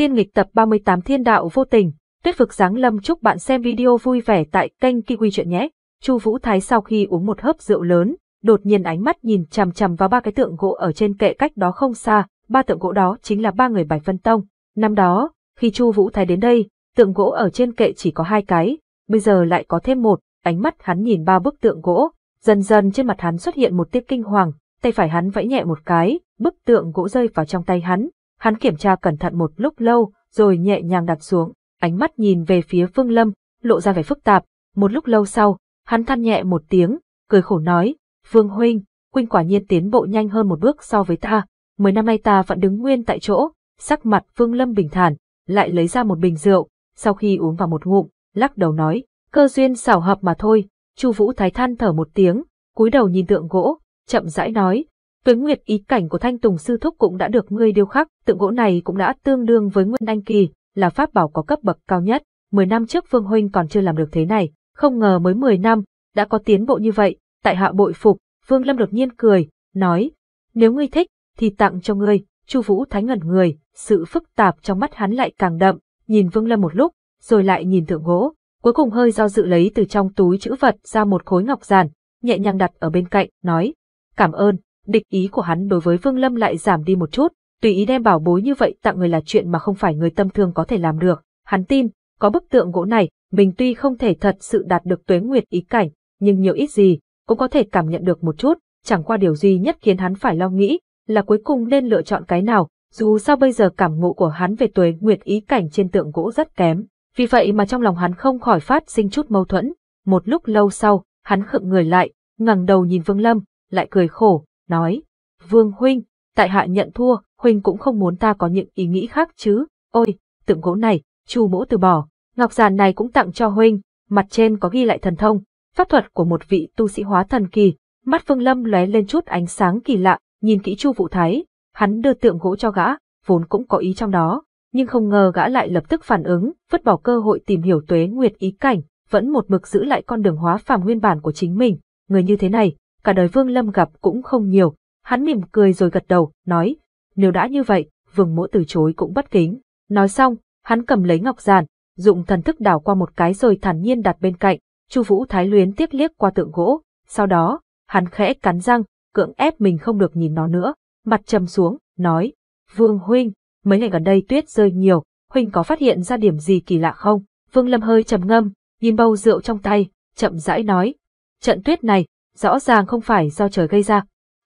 Tiên nghịch tập 38 Thiên đạo vô tình, Tuyết vực giáng lâm chúc bạn xem video vui vẻ tại kênh Kiwi Chuyện nhé. Chu Vũ Thái sau khi uống một hớp rượu lớn, đột nhiên ánh mắt nhìn chằm chằm vào ba cái tượng gỗ ở trên kệ cách đó không xa, ba tượng gỗ đó chính là ba người Bạch Vân Tông. Năm đó, khi Chu Vũ Thái đến đây, tượng gỗ ở trên kệ chỉ có hai cái, bây giờ lại có thêm một, ánh mắt hắn nhìn ba bức tượng gỗ, dần dần trên mặt hắn xuất hiện một tia kinh hoàng, tay phải hắn vẫy nhẹ một cái, bức tượng gỗ rơi vào trong tay hắn, Hắn kiểm tra cẩn thận một lúc lâu, rồi nhẹ nhàng đặt xuống, ánh mắt nhìn về phía Phương Lâm, lộ ra vẻ phức tạp. Một lúc lâu sau, hắn than nhẹ một tiếng, cười khổ nói, "Phương Huynh, Quynh quả nhiên tiến bộ nhanh hơn một bước so với ta. Mười năm nay ta vẫn đứng nguyên tại chỗ, sắc mặt Phương Lâm bình thản, lại lấy ra một bình rượu, sau khi uống vào một ngụm, lắc đầu nói, cơ duyên xảo hợp mà thôi. Chu Vũ Thái than thở một tiếng, cúi đầu nhìn tượng gỗ, chậm rãi nói, Tuấn Nguyệt ý cảnh của Thanh Tùng sư thúc cũng đã được ngươi điêu khắc, tượng gỗ này cũng đã tương đương với Nguyên Anh kỳ, là pháp bảo có cấp bậc cao nhất, Mười năm trước Vương huynh còn chưa làm được thế này, không ngờ mới mười năm đã có tiến bộ như vậy, tại hạ bội phục, Vương Lâm đột nhiên cười, nói: "Nếu ngươi thích thì tặng cho ngươi." Chu Vũ Thái ngẩn người, sự phức tạp trong mắt hắn lại càng đậm, nhìn Vương Lâm một lúc, rồi lại nhìn tượng gỗ, cuối cùng hơi do dự lấy từ trong túi chữ vật ra một khối ngọc giản, nhẹ nhàng đặt ở bên cạnh, nói: "Cảm ơn." địch ý của hắn đối với Vương Lâm lại giảm đi một chút, tùy ý đem bảo bối như vậy tặng người là chuyện mà không phải người tâm thương có thể làm được. Hắn tin, có bức tượng gỗ này, mình tuy không thể thật sự đạt được tuế nguyệt ý cảnh, nhưng nhiều ít gì, cũng có thể cảm nhận được một chút, chẳng qua điều duy nhất khiến hắn phải lo nghĩ, là cuối cùng nên lựa chọn cái nào, dù sao bây giờ cảm ngộ của hắn về tuế nguyệt ý cảnh trên tượng gỗ rất kém. Vì vậy mà trong lòng hắn không khỏi phát sinh chút mâu thuẫn, một lúc lâu sau, hắn khựng người lại, ngẩng đầu nhìn Vương Lâm, lại cười khổ, nói, Vương Huynh, tại hạ nhận thua, Huynh cũng không muốn ta có những ý nghĩ khác chứ, ôi, tượng gỗ này, chu mỗ từ bỏ, ngọc giản này cũng tặng cho Huynh, mặt trên có ghi lại thần thông, pháp thuật của một vị tu sĩ hóa thần kỳ, mắt Vương Lâm lóe lên chút ánh sáng kỳ lạ, nhìn kỹ chu Vụ Thái, hắn đưa tượng gỗ cho gã, vốn cũng có ý trong đó, nhưng không ngờ gã lại lập tức phản ứng, vứt bỏ cơ hội tìm hiểu tuế nguyệt ý cảnh, vẫn một mực giữ lại con đường hóa phàm nguyên bản của chính mình, người như thế này, cả đời Vương Lâm gặp cũng không nhiều, hắn mỉm cười rồi gật đầu, nói, nếu đã như vậy, Vương Mỗ từ chối cũng bất kính. Nói xong, hắn cầm lấy ngọc giản, dụng thần thức đảo qua một cái rồi thản nhiên đặt bên cạnh, Chu Vũ Thái luyến tiếc liếc qua tượng gỗ, sau đó, hắn khẽ cắn răng, cưỡng ép mình không được nhìn nó nữa, mặt trầm xuống, nói, Vương Huynh, mấy ngày gần đây tuyết rơi nhiều, Huynh có phát hiện ra điểm gì kỳ lạ không? Vương Lâm hơi trầm ngâm, nhìn bầu rượu trong tay, chậm rãi nói, trận tuyết này, rõ ràng không phải do trời gây ra.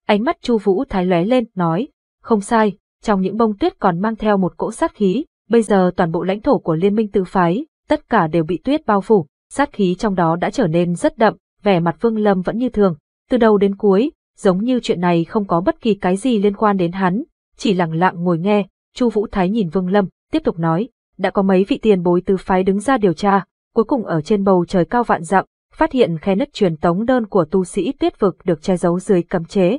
Ánh mắt Chu Vũ Thái lóe lên, nói, không sai, trong những bông tuyết còn mang theo một cỗ sát khí, bây giờ toàn bộ lãnh thổ của liên minh tứ phái, tất cả đều bị tuyết bao phủ, sát khí trong đó đã trở nên rất đậm, vẻ mặt Vương Lâm vẫn như thường, từ đầu đến cuối, giống như chuyện này không có bất kỳ cái gì liên quan đến hắn, chỉ lặng lặng ngồi nghe, Chu Vũ Thái nhìn Vương Lâm, tiếp tục nói, đã có mấy vị tiền bối tứ phái đứng ra điều tra, cuối cùng ở trên bầu trời cao vạn dặm, phát hiện khe nứt truyền tống đơn của tu sĩ tuyết vực được che giấu dưới cấm chế.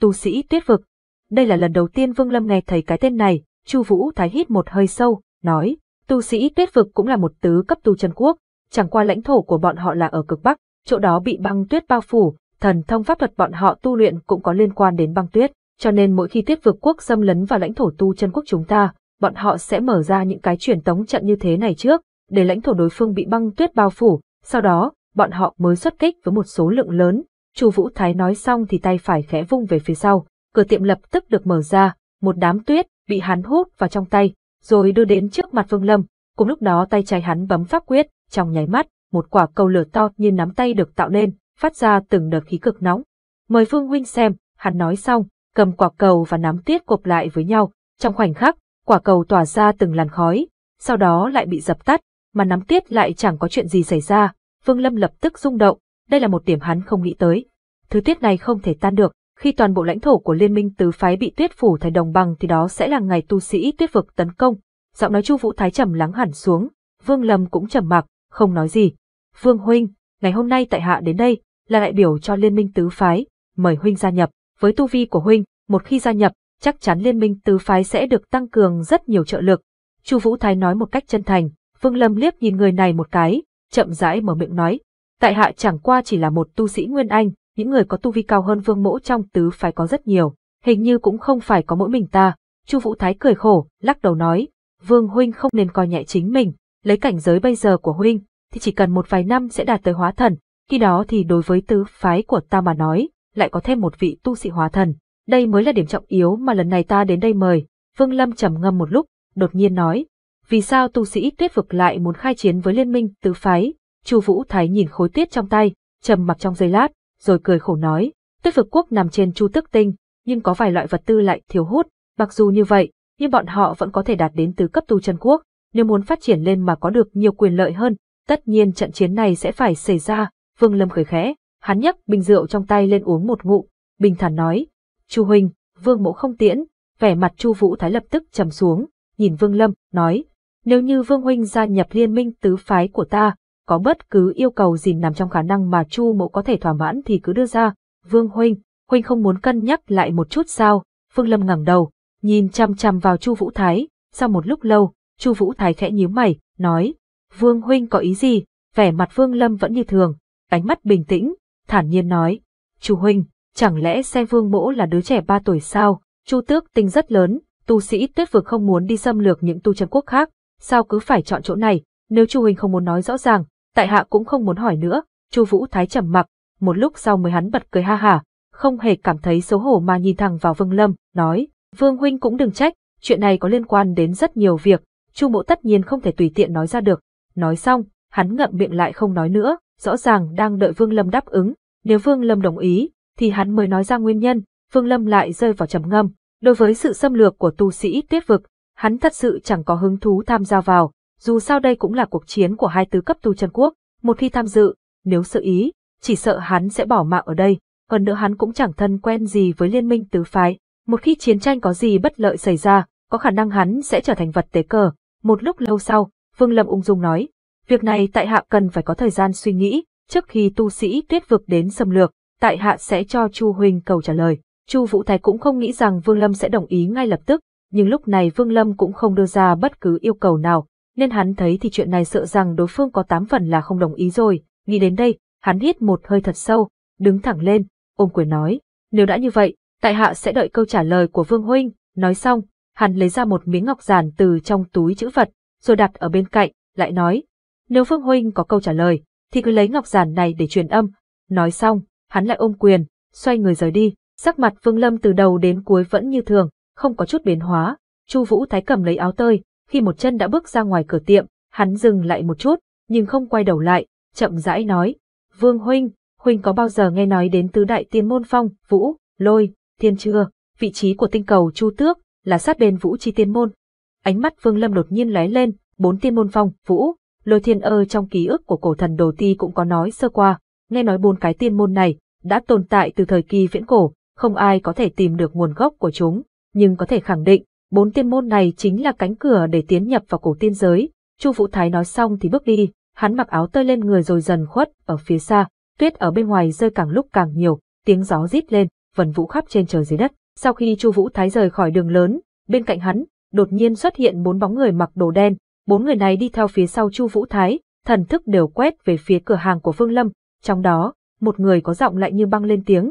Tu sĩ tuyết vực. Đây là lần đầu tiên Vương Lâm nghe thấy cái tên này, Chu Vũ Thái hít một hơi sâu, nói, tu sĩ tuyết vực cũng là một tứ cấp tu chân quốc, chẳng qua lãnh thổ của bọn họ là ở cực Bắc, chỗ đó bị băng tuyết bao phủ, thần thông pháp thuật bọn họ tu luyện cũng có liên quan đến băng tuyết, cho nên mỗi khi tuyết vực quốc xâm lấn vào lãnh thổ tu chân quốc chúng ta, bọn họ sẽ mở ra những cái truyền tống trận như thế này trước, để lãnh thổ đối phương bị băng tuyết bao phủ, sau đó, bọn họ mới xuất kích với một số lượng lớn. Chu Vũ Thái nói xong thì tay phải khẽ vung về phía sau, cửa tiệm lập tức được mở ra, một đám tuyết bị hắn hút vào trong tay, rồi đưa đến trước mặt Vương Lâm. Cùng lúc đó tay trái hắn bấm pháp quyết, trong nháy mắt, một quả cầu lửa to như nắm tay được tạo nên, phát ra từng đợt khí cực nóng. Mời Phương huynh xem, hắn nói xong, cầm quả cầu và nắm tuyết cộp lại với nhau, trong khoảnh khắc, quả cầu tỏa ra từng làn khói, sau đó lại bị dập tắt, mà nắm tuyết lại chẳng có chuyện gì xảy ra, Vương Lâm lập tức rung động, đây là một điểm hắn không nghĩ tới. Thứ tuyết này không thể tan được, khi toàn bộ lãnh thổ của liên minh tứ phái bị tuyết phủ thành đồng bằng thì đó sẽ là ngày tu sĩ tuyết vực tấn công. Giọng nói Chu Vũ Thái trầm lắng hẳn xuống, Vương Lâm cũng trầm mặc, không nói gì. "Vương huynh, ngày hôm nay tại hạ đến đây là đại biểu cho liên minh tứ phái, mời huynh gia nhập, với tu vi của huynh, một khi gia nhập, chắc chắn liên minh tứ phái sẽ được tăng cường rất nhiều trợ lực." Chu Vũ Thái nói một cách chân thành, Vương Lâm liếc nhìn người này một cái, chậm rãi mở miệng nói, tại hạ chẳng qua chỉ là một tu sĩ nguyên anh, những người có tu vi cao hơn vương mẫu trong tứ phái có rất nhiều, hình như cũng không phải có mỗi mình ta. Chu Vũ Thái cười khổ, lắc đầu nói, vương huynh không nên coi nhẹ chính mình, lấy cảnh giới bây giờ của huynh, thì chỉ cần một vài năm sẽ đạt tới hóa thần, khi đó thì đối với tứ phái của ta mà nói, lại có thêm một vị tu sĩ hóa thần. Đây mới là điểm trọng yếu mà lần này ta đến đây mời. Vương Lâm trầm ngâm một lúc, đột nhiên nói, vì sao tu sĩ tuyết vực lại muốn khai chiến với liên minh tứ phái chu vũ thái nhìn khối tuyết trong tay trầm mặc trong giây lát rồi cười khổ nói tuyết vực quốc nằm trên chu tức tinh nhưng có vài loại vật tư lại thiếu hút mặc dù như vậy nhưng bọn họ vẫn có thể đạt đến từ cấp tu chân quốc nếu muốn phát triển lên mà có được nhiều quyền lợi hơn tất nhiên trận chiến này sẽ phải xảy ra vương lâm cười khẽ hắn nhấc bình rượu trong tay lên uống một ngụm bình thản nói chu huynh vương mộ không tiễn vẻ mặt chu vũ thái lập tức trầm xuống nhìn vương lâm nói nếu như Vương Huynh gia nhập liên minh tứ phái của ta, có bất cứ yêu cầu gì nằm trong khả năng mà Chu Mộ có thể thỏa mãn thì cứ đưa ra. Vương Huynh, Huynh không muốn cân nhắc lại một chút sao? Phương Lâm ngẩng đầu, nhìn chăm chăm vào Chu Vũ Thái. Sau một lúc lâu, Chu Vũ Thái khẽ nhíu mày, nói, Vương Huynh có ý gì? Vẻ mặt Vương Lâm vẫn như thường, ánh mắt bình tĩnh, thản nhiên nói, Chu Huynh, chẳng lẽ xem Vương Mỗ là đứa trẻ ba tuổi sao? Chu Tước tinh rất lớn, tu sĩ tuyết vực không muốn đi xâm lược những tu chân quốc khác, sao cứ phải chọn chỗ này, nếu Chu Huỳnh không muốn nói rõ ràng, tại hạ cũng không muốn hỏi nữa, Chu Vũ Thái trầm mặc, một lúc sau mới hắn bật cười ha hả, không hề cảm thấy xấu hổ mà nhìn thẳng vào Vương Lâm, nói, Vương Huynh cũng đừng trách, chuyện này có liên quan đến rất nhiều việc, Chu Mộ tất nhiên không thể tùy tiện nói ra được. Nói xong, hắn ngậm miệng lại không nói nữa, rõ ràng đang đợi Vương Lâm đáp ứng, nếu Vương Lâm đồng ý, thì hắn mới nói ra nguyên nhân, Vương Lâm lại rơi vào trầm ngâm. Đối với sự xâm lược của tu sĩ tuyết vực, hắn thật sự chẳng có hứng thú tham gia vào, dù sao đây cũng là cuộc chiến của hai tứ cấp tu chân quốc, một khi tham dự, nếu sự ý, chỉ sợ hắn sẽ bỏ mạng ở đây, hơn nữa hắn cũng chẳng thân quen gì với liên minh tứ phái, một khi chiến tranh có gì bất lợi xảy ra, có khả năng hắn sẽ trở thành vật tế cờ. Một lúc lâu sau, Vương Lâm ung dung nói, việc này tại hạ cần phải có thời gian suy nghĩ, trước khi tu sĩ tuyết vực đến xâm lược, tại hạ sẽ cho Chu Huỳnh cầu trả lời. Chu Vũ Thái cũng không nghĩ rằng Vương Lâm sẽ đồng ý ngay lập tức, nhưng lúc này Vương Lâm cũng không đưa ra bất cứ yêu cầu nào, nên hắn thấy thì chuyện này sợ rằng đối phương có tám phần là không đồng ý rồi. Nghĩ đến đây, hắn hít một hơi thật sâu, đứng thẳng lên, ôm quyền nói, nếu đã như vậy, tại hạ sẽ đợi câu trả lời của Vương Huynh, nói xong, hắn lấy ra một miếng ngọc giản từ trong túi chữ vật, rồi đặt ở bên cạnh, lại nói, nếu Vương Huynh có câu trả lời, thì cứ lấy ngọc giản này để truyền âm, nói xong, hắn lại ôm quyền, xoay người rời đi, sắc mặt Vương Lâm từ đầu đến cuối vẫn như thường, không có chút biến hóa. Chu Vũ Thái cầm lấy áo tơi, khi một chân đã bước ra ngoài cửa tiệm, hắn dừng lại một chút, nhưng không quay đầu lại, chậm rãi nói, "Vương huynh, huynh có bao giờ nghe nói đến tứ đại tiên môn phong, Vũ, Lôi, Thiên chưa? Vị trí của tinh cầu Chu Tước là sát bên Vũ Chi Tiên môn." Ánh mắt Vương Lâm đột nhiên lóe lên, bốn tiên môn phong, Vũ, Lôi Thiên ơ trong ký ức của cổ thần Đồ Ti cũng có nói sơ qua, nghe nói bốn cái tiên môn này đã tồn tại từ thời kỳ viễn cổ, không ai có thể tìm được nguồn gốc của chúng, nhưng có thể khẳng định, bốn tiên môn này chính là cánh cửa để tiến nhập vào cổ tiên giới. Chu Vũ Thái nói xong thì bước đi, hắn mặc áo tơi lên người rồi dần khuất ở phía xa, tuyết ở bên ngoài rơi càng lúc càng nhiều, tiếng gió rít lên, vần vũ khắp trên trời dưới đất. Sau khi Chu Vũ Thái rời khỏi đường lớn, bên cạnh hắn, đột nhiên xuất hiện bốn bóng người mặc đồ đen, bốn người này đi theo phía sau Chu Vũ Thái, thần thức đều quét về phía cửa hàng của Phương Lâm, trong đó, một người có giọng lạnh như băng lên tiếng,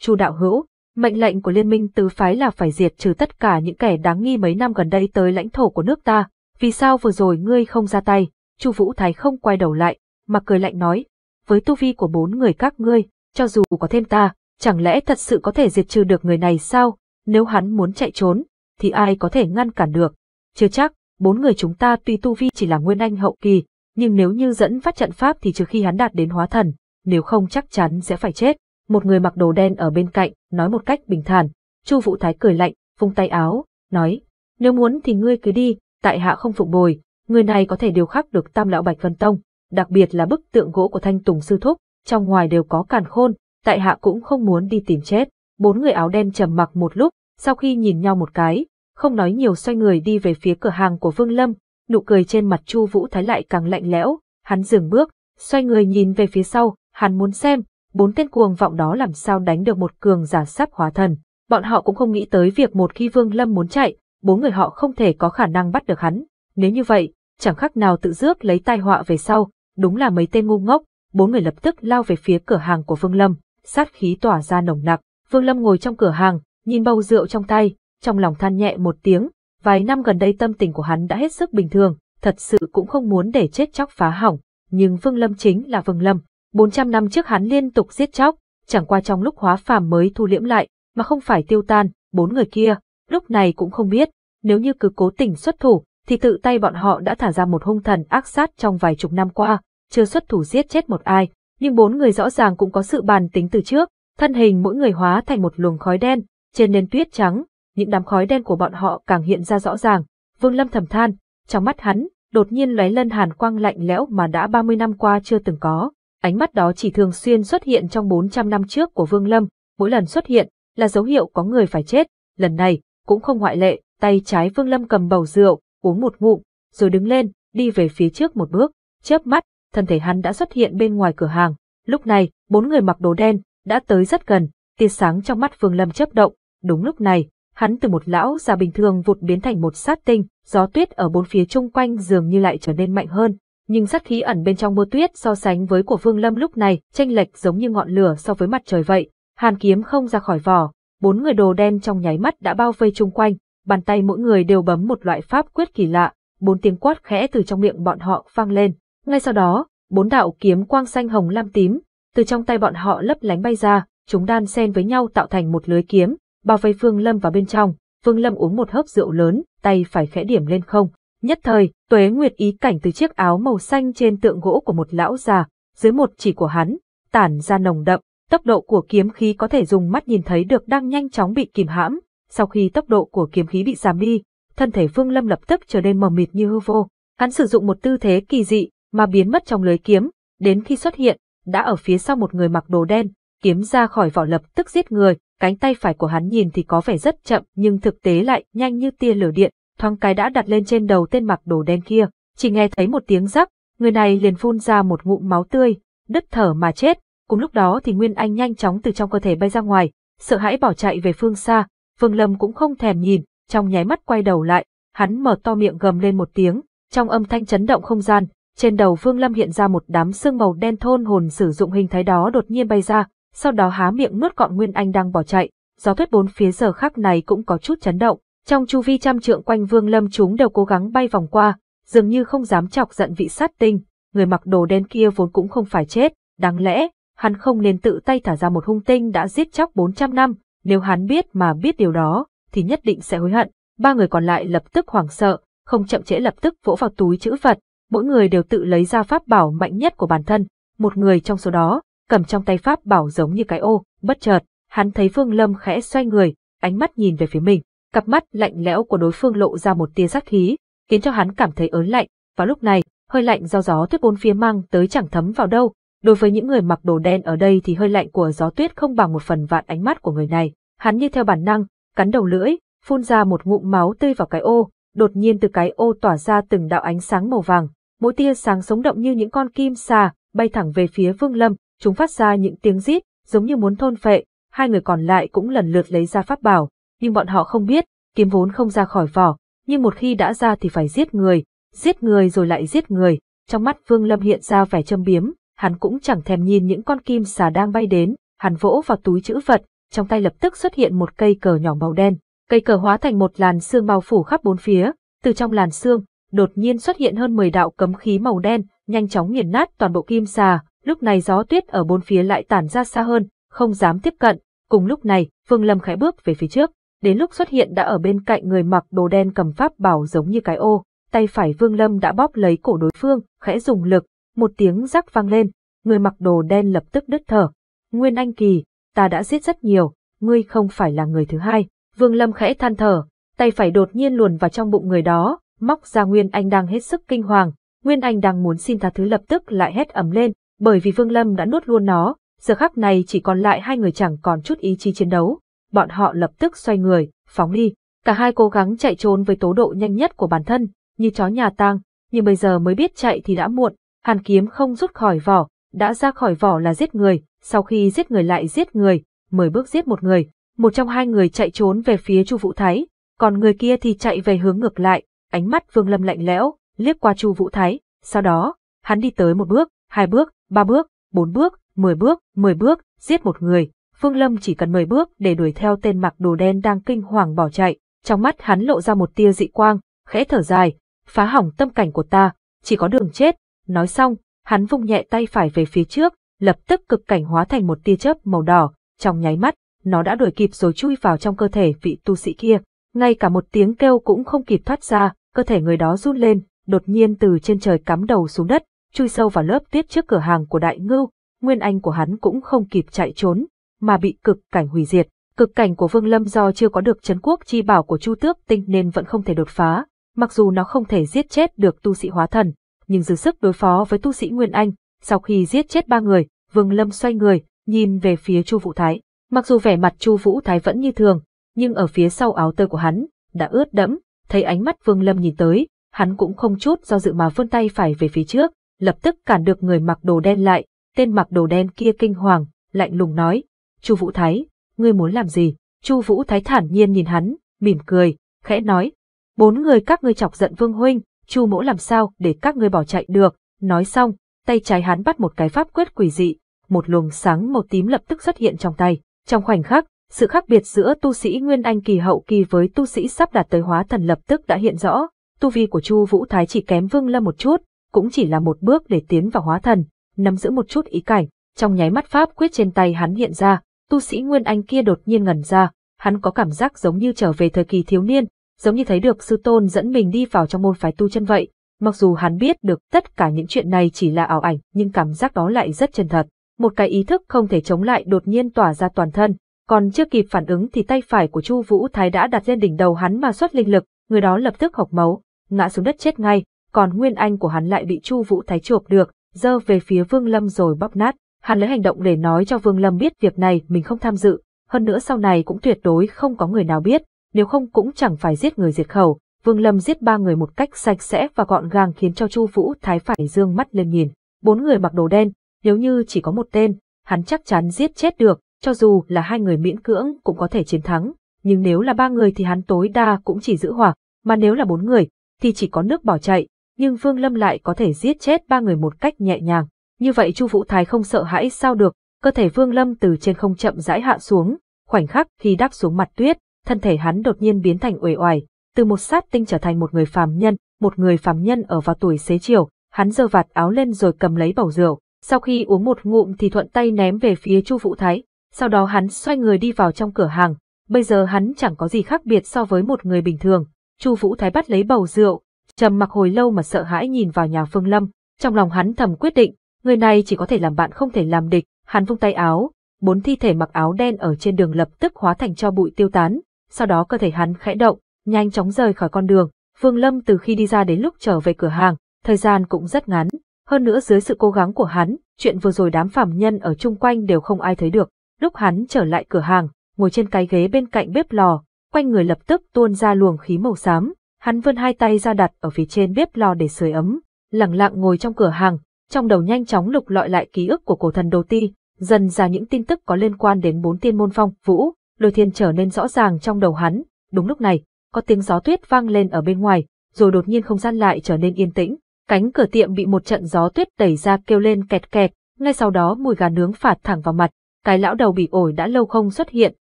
"Chu đạo hữu, Mệnh lệnh của liên minh tứ phái là phải diệt trừ tất cả những kẻ đáng nghi mấy năm gần đây tới lãnh thổ của nước ta, vì sao vừa rồi ngươi không ra tay? Chu Vũ Thái không quay đầu lại, mà cười lạnh nói, với tu vi của bốn người các ngươi, cho dù có thêm ta, chẳng lẽ thật sự có thể diệt trừ được người này sao? Nếu hắn muốn chạy trốn, thì ai có thể ngăn cản được? Chưa chắc, bốn người chúng ta tuy tu vi chỉ là nguyên anh hậu kỳ, nhưng nếu như dẫn phát trận pháp thì trừ khi hắn đạt đến hóa thần, nếu không chắc chắn sẽ phải chết một người mặc đồ đen ở bên cạnh, nói một cách bình thản. Chu Vũ Thái cười lạnh, vung tay áo, nói, nếu muốn thì ngươi cứ đi, tại hạ không phục bồi, người này có thể điều khắc được tam lão Bạch Vân Tông, đặc biệt là bức tượng gỗ của Thanh Tùng Sư Thúc, trong ngoài đều có càn khôn, tại hạ cũng không muốn đi tìm chết. Bốn người áo đen trầm mặc một lúc, sau khi nhìn nhau một cái, không nói nhiều xoay người đi về phía cửa hàng của Vương Lâm, nụ cười trên mặt Chu Vũ Thái lại càng lạnh lẽo, hắn dừng bước, xoay người nhìn về phía sau, hắn muốn xem bốn tên cuồng vọng đó làm sao đánh được một cường giả sắp hóa thần. Bọn họ cũng không nghĩ tới việc một khi Vương Lâm muốn chạy, bốn người họ không thể có khả năng bắt được hắn. Nếu như vậy, chẳng khác nào tự rước lấy tai họa về sau, đúng là mấy tên ngu ngốc, bốn người lập tức lao về phía cửa hàng của Vương Lâm, sát khí tỏa ra nồng nặc. Vương Lâm ngồi trong cửa hàng, nhìn bầu rượu trong tay, trong lòng than nhẹ một tiếng, vài năm gần đây tâm tình của hắn đã hết sức bình thường, thật sự cũng không muốn để chết chóc phá hỏng, nhưng Vương Lâm chính là Vương Lâm, 400 năm trước hắn liên tục giết chóc, chẳng qua trong lúc hóa phàm mới thu liễm lại, mà không phải tiêu tan, bốn người kia, lúc này cũng không biết, nếu như cứ cố tình xuất thủ, thì tự tay bọn họ đã thả ra một hung thần ác sát trong vài chục năm qua, chưa xuất thủ giết chết một ai, nhưng bốn người rõ ràng cũng có sự bàn tính từ trước, thân hình mỗi người hóa thành một luồng khói đen, trên nền tuyết trắng, những đám khói đen của bọn họ càng hiện ra rõ ràng, Vương Lâm thầm than, trong mắt hắn, đột nhiên lóe lên hàn quang lạnh lẽo mà đã 30 năm qua chưa từng có. Ánh mắt đó chỉ thường xuyên xuất hiện trong 400 năm trước của Vương Lâm, mỗi lần xuất hiện là dấu hiệu có người phải chết, lần này cũng không ngoại lệ, tay trái Vương Lâm cầm bầu rượu, uống một ngụm, rồi đứng lên, đi về phía trước một bước, chớp mắt, thân thể hắn đã xuất hiện bên ngoài cửa hàng. Lúc này, bốn người mặc đồ đen đã tới rất gần, tia sáng trong mắt Vương Lâm chớp động, đúng lúc này, hắn từ một lão già bình thường vụt biến thành một sát tinh, gió tuyết ở bốn phía chung quanh dường như lại trở nên mạnh hơn, nhưng sát khí ẩn bên trong mưa tuyết so sánh với của Vương Lâm lúc này, tranh lệch giống như ngọn lửa so với mặt trời vậy. Hàn kiếm không ra khỏi vỏ, bốn người đồ đen trong nháy mắt đã bao vây chung quanh, bàn tay mỗi người đều bấm một loại pháp quyết kỳ lạ, bốn tiếng quát khẽ từ trong miệng bọn họ vang lên. Ngay sau đó, bốn đạo kiếm quang xanh hồng lam tím, từ trong tay bọn họ lấp lánh bay ra, chúng đan xen với nhau tạo thành một lưới kiếm, bao vây Phương Lâm vào bên trong. Phương Lâm uống một hớp rượu lớn, tay phải khẽ điểm lên không, Nhất thời, Tuế Nguyệt ý cảnh từ chiếc áo màu xanh trên tượng gỗ của một lão già, dưới một chỉ của hắn, tản ra nồng đậm, tốc độ của kiếm khí có thể dùng mắt nhìn thấy được đang nhanh chóng bị kìm hãm, sau khi tốc độ của kiếm khí bị giảm đi, thân thể Phương Lâm lập tức trở nên mờ mịt như hư vô. Hắn sử dụng một tư thế kỳ dị mà biến mất trong lưới kiếm, đến khi xuất hiện, đã ở phía sau một người mặc đồ đen, kiếm ra khỏi vỏ lập tức giết người, cánh tay phải của hắn nhìn thì có vẻ rất chậm nhưng thực tế lại nhanh như tia lửa điện, thoáng cái đã đặt lên trên đầu tên mặc đồ đen kia, chỉ nghe thấy một tiếng rắc, người này liền phun ra một ngụm máu tươi, đứt thở mà chết, cùng lúc đó thì Nguyên Anh nhanh chóng từ trong cơ thể bay ra ngoài, sợ hãi bỏ chạy về phương xa, Vương Lâm cũng không thèm nhìn, trong nháy mắt quay đầu lại, hắn mở to miệng gầm lên một tiếng, trong âm thanh chấn động không gian, trên đầu Vương Lâm hiện ra một đám xương màu đen thôn hồn sử dụng hình thái đó đột nhiên bay ra, sau đó há miệng nuốt gọn Nguyên Anh đang bỏ chạy, gió tuyết bốn phía giờ khắc này cũng có chút chấn động, trong chu vi trăm trượng quanh Vương Lâm chúng đều cố gắng bay vòng qua, dường như không dám chọc giận vị sát tinh, người mặc đồ đen kia vốn cũng không phải chết, đáng lẽ, hắn không nên tự tay thả ra một hung tinh đã giết chóc 400 năm, nếu hắn biết mà biết điều đó, thì nhất định sẽ hối hận. Ba người còn lại lập tức hoảng sợ, không chậm trễ lập tức vỗ vào túi chữ vật, mỗi người đều tự lấy ra pháp bảo mạnh nhất của bản thân, một người trong số đó, cầm trong tay pháp bảo giống như cái ô, bất chợt, hắn thấy Vương Lâm khẽ xoay người, ánh mắt nhìn về phía mình. Cặp mắt lạnh lẽo của đối phương lộ ra một tia sát khí, khiến cho hắn cảm thấy ớn lạnh, và lúc này, hơi lạnh do gió tuyết bốn phía mang tới chẳng thấm vào đâu. Đối với những người mặc đồ đen ở đây thì hơi lạnh của gió tuyết không bằng một phần vạn ánh mắt của người này. Hắn như theo bản năng, cắn đầu lưỡi, phun ra một ngụm máu tươi vào cái ô, đột nhiên từ cái ô tỏa ra từng đạo ánh sáng màu vàng, mỗi tia sáng sống động như những con kim xà, bay thẳng về phía Vương Lâm, chúng phát ra những tiếng rít, giống như muốn thôn phệ, hai người còn lại cũng lần lượt lấy ra pháp bảo, nhưng bọn họ không biết, kiếm vốn không ra khỏi vỏ, nhưng một khi đã ra thì phải giết người, giết người rồi lại giết người, trong mắt Vương Lâm hiện ra vẻ châm biếm, hắn cũng chẳng thèm nhìn những con kim xà đang bay đến, hắn vỗ vào túi chữ vật, trong tay lập tức xuất hiện một cây cờ nhỏ màu đen, cây cờ hóa thành một làn xương bao phủ khắp bốn phía, từ trong làn xương, đột nhiên xuất hiện hơn 10 đạo cấm khí màu đen, nhanh chóng nghiền nát toàn bộ kim xà, lúc này gió tuyết ở bốn phía lại tản ra xa hơn, không dám tiếp cận, cùng lúc này, Vương Lâm khẽ bước về phía trước đến lúc xuất hiện đã ở bên cạnh người mặc đồ đen cầm pháp bảo giống như cái ô, tay phải Vương Lâm đã bóp lấy cổ đối phương, khẽ dùng lực, một tiếng rắc vang lên, người mặc đồ đen lập tức đứt thở. Nguyên Anh Kỳ, ta đã giết rất nhiều, ngươi không phải là người thứ hai. Vương Lâm khẽ than thở, tay phải đột nhiên luồn vào trong bụng người đó, móc ra Nguyên Anh đang hết sức kinh hoàng. Nguyên Anh đang muốn xin tha thứ lập tức lại hét ầm lên, bởi vì Vương Lâm đã nuốt luôn nó, giờ khắc này chỉ còn lại hai người chẳng còn chút ý chí chiến đấu bọn họ lập tức xoay người, phóng đi. Cả hai cố gắng chạy trốn với tố độ nhanh nhất của bản thân, như chó nhà tang, nhưng bây giờ mới biết chạy thì đã muộn, hàn kiếm không rút khỏi vỏ, đã ra khỏi vỏ là giết người, sau khi giết người lại giết người, mười bước giết một người, một trong hai người chạy trốn về phía Chu Vũ Thái, còn người kia thì chạy về hướng ngược lại, ánh mắt Vương Lâm lạnh lẽo, liếc qua Chu Vũ Thái, sau đó, hắn đi tới một bước, hai bước, ba bước, bốn bước, mười bước, mười bước, giết một người, Phương Lâm chỉ cần 10 bước để đuổi theo tên mặc đồ đen đang kinh hoàng bỏ chạy, trong mắt hắn lộ ra một tia dị quang, khẽ thở dài, phá hỏng tâm cảnh của ta, chỉ có đường chết. Nói xong, hắn vung nhẹ tay phải về phía trước, lập tức cực cảnh hóa thành một tia chớp màu đỏ, trong nháy mắt, nó đã đuổi kịp rồi chui vào trong cơ thể vị tu sĩ kia, ngay cả một tiếng kêu cũng không kịp thoát ra, cơ thể người đó run lên, đột nhiên từ trên trời cắm đầu xuống đất, chui sâu vào lớp tuyết trước cửa hàng của đại ngưu, nguyên anh của hắn cũng không kịp chạy trốn, mà bị cực cảnh hủy diệt. Cực cảnh của Vương Lâm do chưa có được chấn quốc chi bảo của Chu Tước Tinh nên vẫn không thể đột phá, mặc dù nó không thể giết chết được tu sĩ hóa thần, nhưng dư sức đối phó với tu sĩ Nguyên Anh, sau khi giết chết ba người, Vương Lâm xoay người, nhìn về phía Chu Vũ Thái. Mặc dù vẻ mặt Chu Vũ Thái vẫn như thường, nhưng ở phía sau áo tơ của hắn đã ướt đẫm, thấy ánh mắt Vương Lâm nhìn tới, hắn cũng không chút do dự mà vươn tay phải về phía trước, lập tức cản được người mặc đồ đen lại, tên mặc đồ đen kia kinh hoàng, lạnh lùng nói, Chu Vũ Thái, ngươi muốn làm gì? Chu Vũ Thái thản nhiên nhìn hắn, mỉm cười, khẽ nói, bốn người các ngươi chọc giận Vương huynh, Chu Mỗ làm sao để các ngươi bỏ chạy được? Nói xong, tay trái hắn bắt một cái pháp quyết quỷ dị, một luồng sáng màu tím lập tức xuất hiện trong tay. Trong khoảnh khắc, sự khác biệt giữa tu sĩ Nguyên Anh kỳ hậu kỳ với tu sĩ sắp đạt tới hóa thần lập tức đã hiện rõ, tu vi của Chu Vũ Thái chỉ kém Vương Lâm một chút, cũng chỉ là một bước để tiến vào hóa thần, nắm giữ một chút ý cảnh, trong nháy mắt pháp quyết trên tay hắn hiện ra, tu sĩ Nguyên Anh kia đột nhiên ngẩn ra, hắn có cảm giác giống như trở về thời kỳ thiếu niên, giống như thấy được sư tôn dẫn mình đi vào trong môn phái tu chân vậy. Mặc dù hắn biết được tất cả những chuyện này chỉ là ảo ảnh nhưng cảm giác đó lại rất chân thật. Một cái ý thức không thể chống lại đột nhiên tỏa ra toàn thân, còn chưa kịp phản ứng thì tay phải của Chu Vũ Thái đã đặt lên đỉnh đầu hắn mà xuất linh lực, người đó lập tức học máu, ngã xuống đất chết ngay, còn nguyên anh của hắn lại bị Chu Vũ Thái chụp được, dơ về phía Vương Lâm rồi bóp nát. Hắn lấy hành động để nói cho Vương Lâm biết việc này mình không tham dự, hơn nữa sau này cũng tuyệt đối không có người nào biết, nếu không cũng chẳng phải giết người diệt khẩu. Vương Lâm giết ba người một cách sạch sẽ và gọn gàng khiến cho Chu Vũ Thái phải dương mắt lên nhìn. Bốn người mặc đồ đen, nếu như chỉ có một tên, hắn chắc chắn giết chết được, cho dù là hai người miễn cưỡng cũng có thể chiến thắng, nhưng nếu là ba người thì hắn tối đa cũng chỉ giữ hỏa, mà nếu là bốn người thì chỉ có nước bỏ chạy, nhưng Vương Lâm lại có thể giết chết ba người một cách nhẹ nhàng. Như vậy Chu Vũ Thái không sợ hãi sao được, cơ thể Vương Lâm từ trên không chậm rãi hạ xuống, khoảnh khắc khi đáp xuống mặt tuyết, thân thể hắn đột nhiên biến thành uể oải, từ một sát tinh trở thành một người phàm nhân, một người phàm nhân ở vào tuổi xế chiều, hắn giơ vạt áo lên rồi cầm lấy bầu rượu, sau khi uống một ngụm thì thuận tay ném về phía Chu Vũ Thái, sau đó hắn xoay người đi vào trong cửa hàng, bây giờ hắn chẳng có gì khác biệt so với một người bình thường. Chu Vũ Thái bắt lấy bầu rượu, trầm mặc hồi lâu mà sợ hãi nhìn vào nhà Phương Lâm, trong lòng hắn thầm quyết định, người này chỉ có thể làm bạn không thể làm địch, hắn vung tay áo, bốn thi thể mặc áo đen ở trên đường lập tức hóa thành cho bụi tiêu tán, sau đó cơ thể hắn khẽ động, nhanh chóng rời khỏi con đường. Phương Lâm từ khi đi ra đến lúc trở về cửa hàng, thời gian cũng rất ngắn, hơn nữa dưới sự cố gắng của hắn, chuyện vừa rồi đám phàm nhân ở chung quanh đều không ai thấy được. Lúc hắn trở lại cửa hàng, ngồi trên cái ghế bên cạnh bếp lò, quanh người lập tức tuôn ra luồng khí màu xám, hắn vươn hai tay ra đặt ở phía trên bếp lò để sưởi ấm, lặng lặng ngồi trong cửa hàng, trong đầu nhanh chóng lục lọi lại ký ức của cổ thần đồ ti, dần ra những tin tức có liên quan đến bốn tiên môn phong, vũ, lôi thiên trở nên rõ ràng trong đầu hắn. Đúng lúc này, có tiếng gió tuyết vang lên ở bên ngoài, rồi đột nhiên không gian lại trở nên yên tĩnh. Cánh cửa tiệm bị một trận gió tuyết đẩy ra kêu lên kẹt kẹt, ngay sau đó mùi gà nướng phạt thẳng vào mặt. Cái lão đầu bị ổi đã lâu không xuất hiện,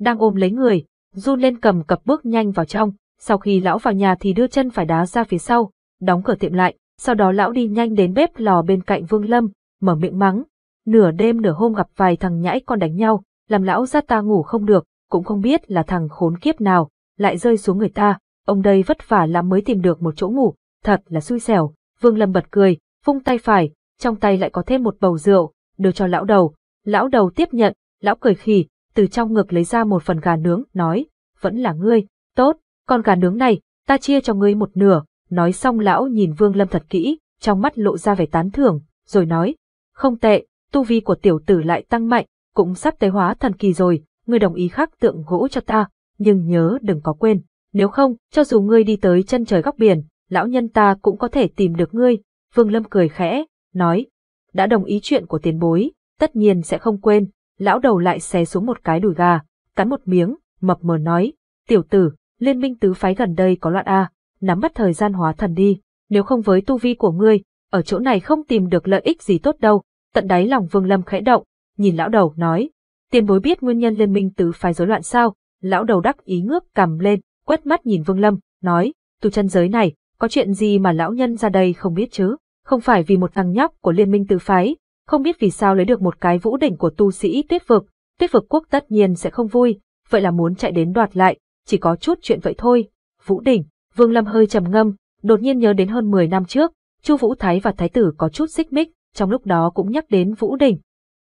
đang ôm lấy người, run lên cầm cập bước nhanh vào trong. Sau khi lão vào nhà thì đưa chân phải đá ra phía sau, đóng cửa tiệm lại. Sau đó lão đi nhanh đến bếp lò bên cạnh Vương Lâm, mở miệng mắng. Nửa đêm nửa hôm gặp vài thằng nhãi con đánh nhau, làm lão ra ta ngủ không được, cũng không biết là thằng khốn kiếp nào, lại rơi xuống người ta. Ông đây vất vả lắm mới tìm được một chỗ ngủ, thật là xui xẻo. Vương Lâm bật cười, vung tay phải, trong tay lại có thêm một bầu rượu, đưa cho lão đầu. Lão đầu tiếp nhận, lão cười khỉ, từ trong ngực lấy ra một phần gà nướng, nói, vẫn là ngươi, tốt, con gà nướng này, ta chia cho ngươi một nửa, Nói xong lão nhìn Vương Lâm thật kỹ, trong mắt lộ ra vẻ tán thưởng, rồi nói, không tệ, tu vi của tiểu tử lại tăng mạnh, cũng sắp tế hóa thần kỳ rồi, ngươi đồng ý khắc tượng gỗ cho ta, nhưng nhớ đừng có quên, nếu không, cho dù ngươi đi tới chân trời góc biển, lão nhân ta cũng có thể tìm được ngươi. Vương Lâm cười khẽ, nói, đã đồng ý chuyện của tiền bối, tất nhiên sẽ không quên, lão đầu lại xé xuống một cái đùi gà, cắn một miếng, mập mờ nói, tiểu tử, liên minh tứ phái gần đây có loạn A, nắm bắt thời gian hóa thần đi, nếu không với tu vi của ngươi, ở chỗ này không tìm được lợi ích gì tốt đâu, tận đáy lòng Vương Lâm khẽ động, nhìn lão đầu nói, tiền bối biết nguyên nhân liên minh tứ phái rối loạn sao? Lão đầu đắc ý ngước cằm lên, quét mắt nhìn Vương Lâm, nói, tu chân giới này, có chuyện gì mà lão nhân ra đây không biết chứ? Không phải vì một thằng nhóc của liên minh tứ phái, không biết vì sao lấy được một cái vũ đỉnh của tu sĩ tuyết vực, tuyết vực quốc tất nhiên sẽ không vui, vậy là muốn chạy đến đoạt lại, chỉ có chút chuyện vậy thôi. Vũ đỉnh, Vương Lâm hơi trầm ngâm, đột nhiên nhớ đến hơn 10 năm trước, Chu Vũ Thái và Thái tử có chút xích mích, trong lúc đó cũng nhắc đến Vũ Đỉnh.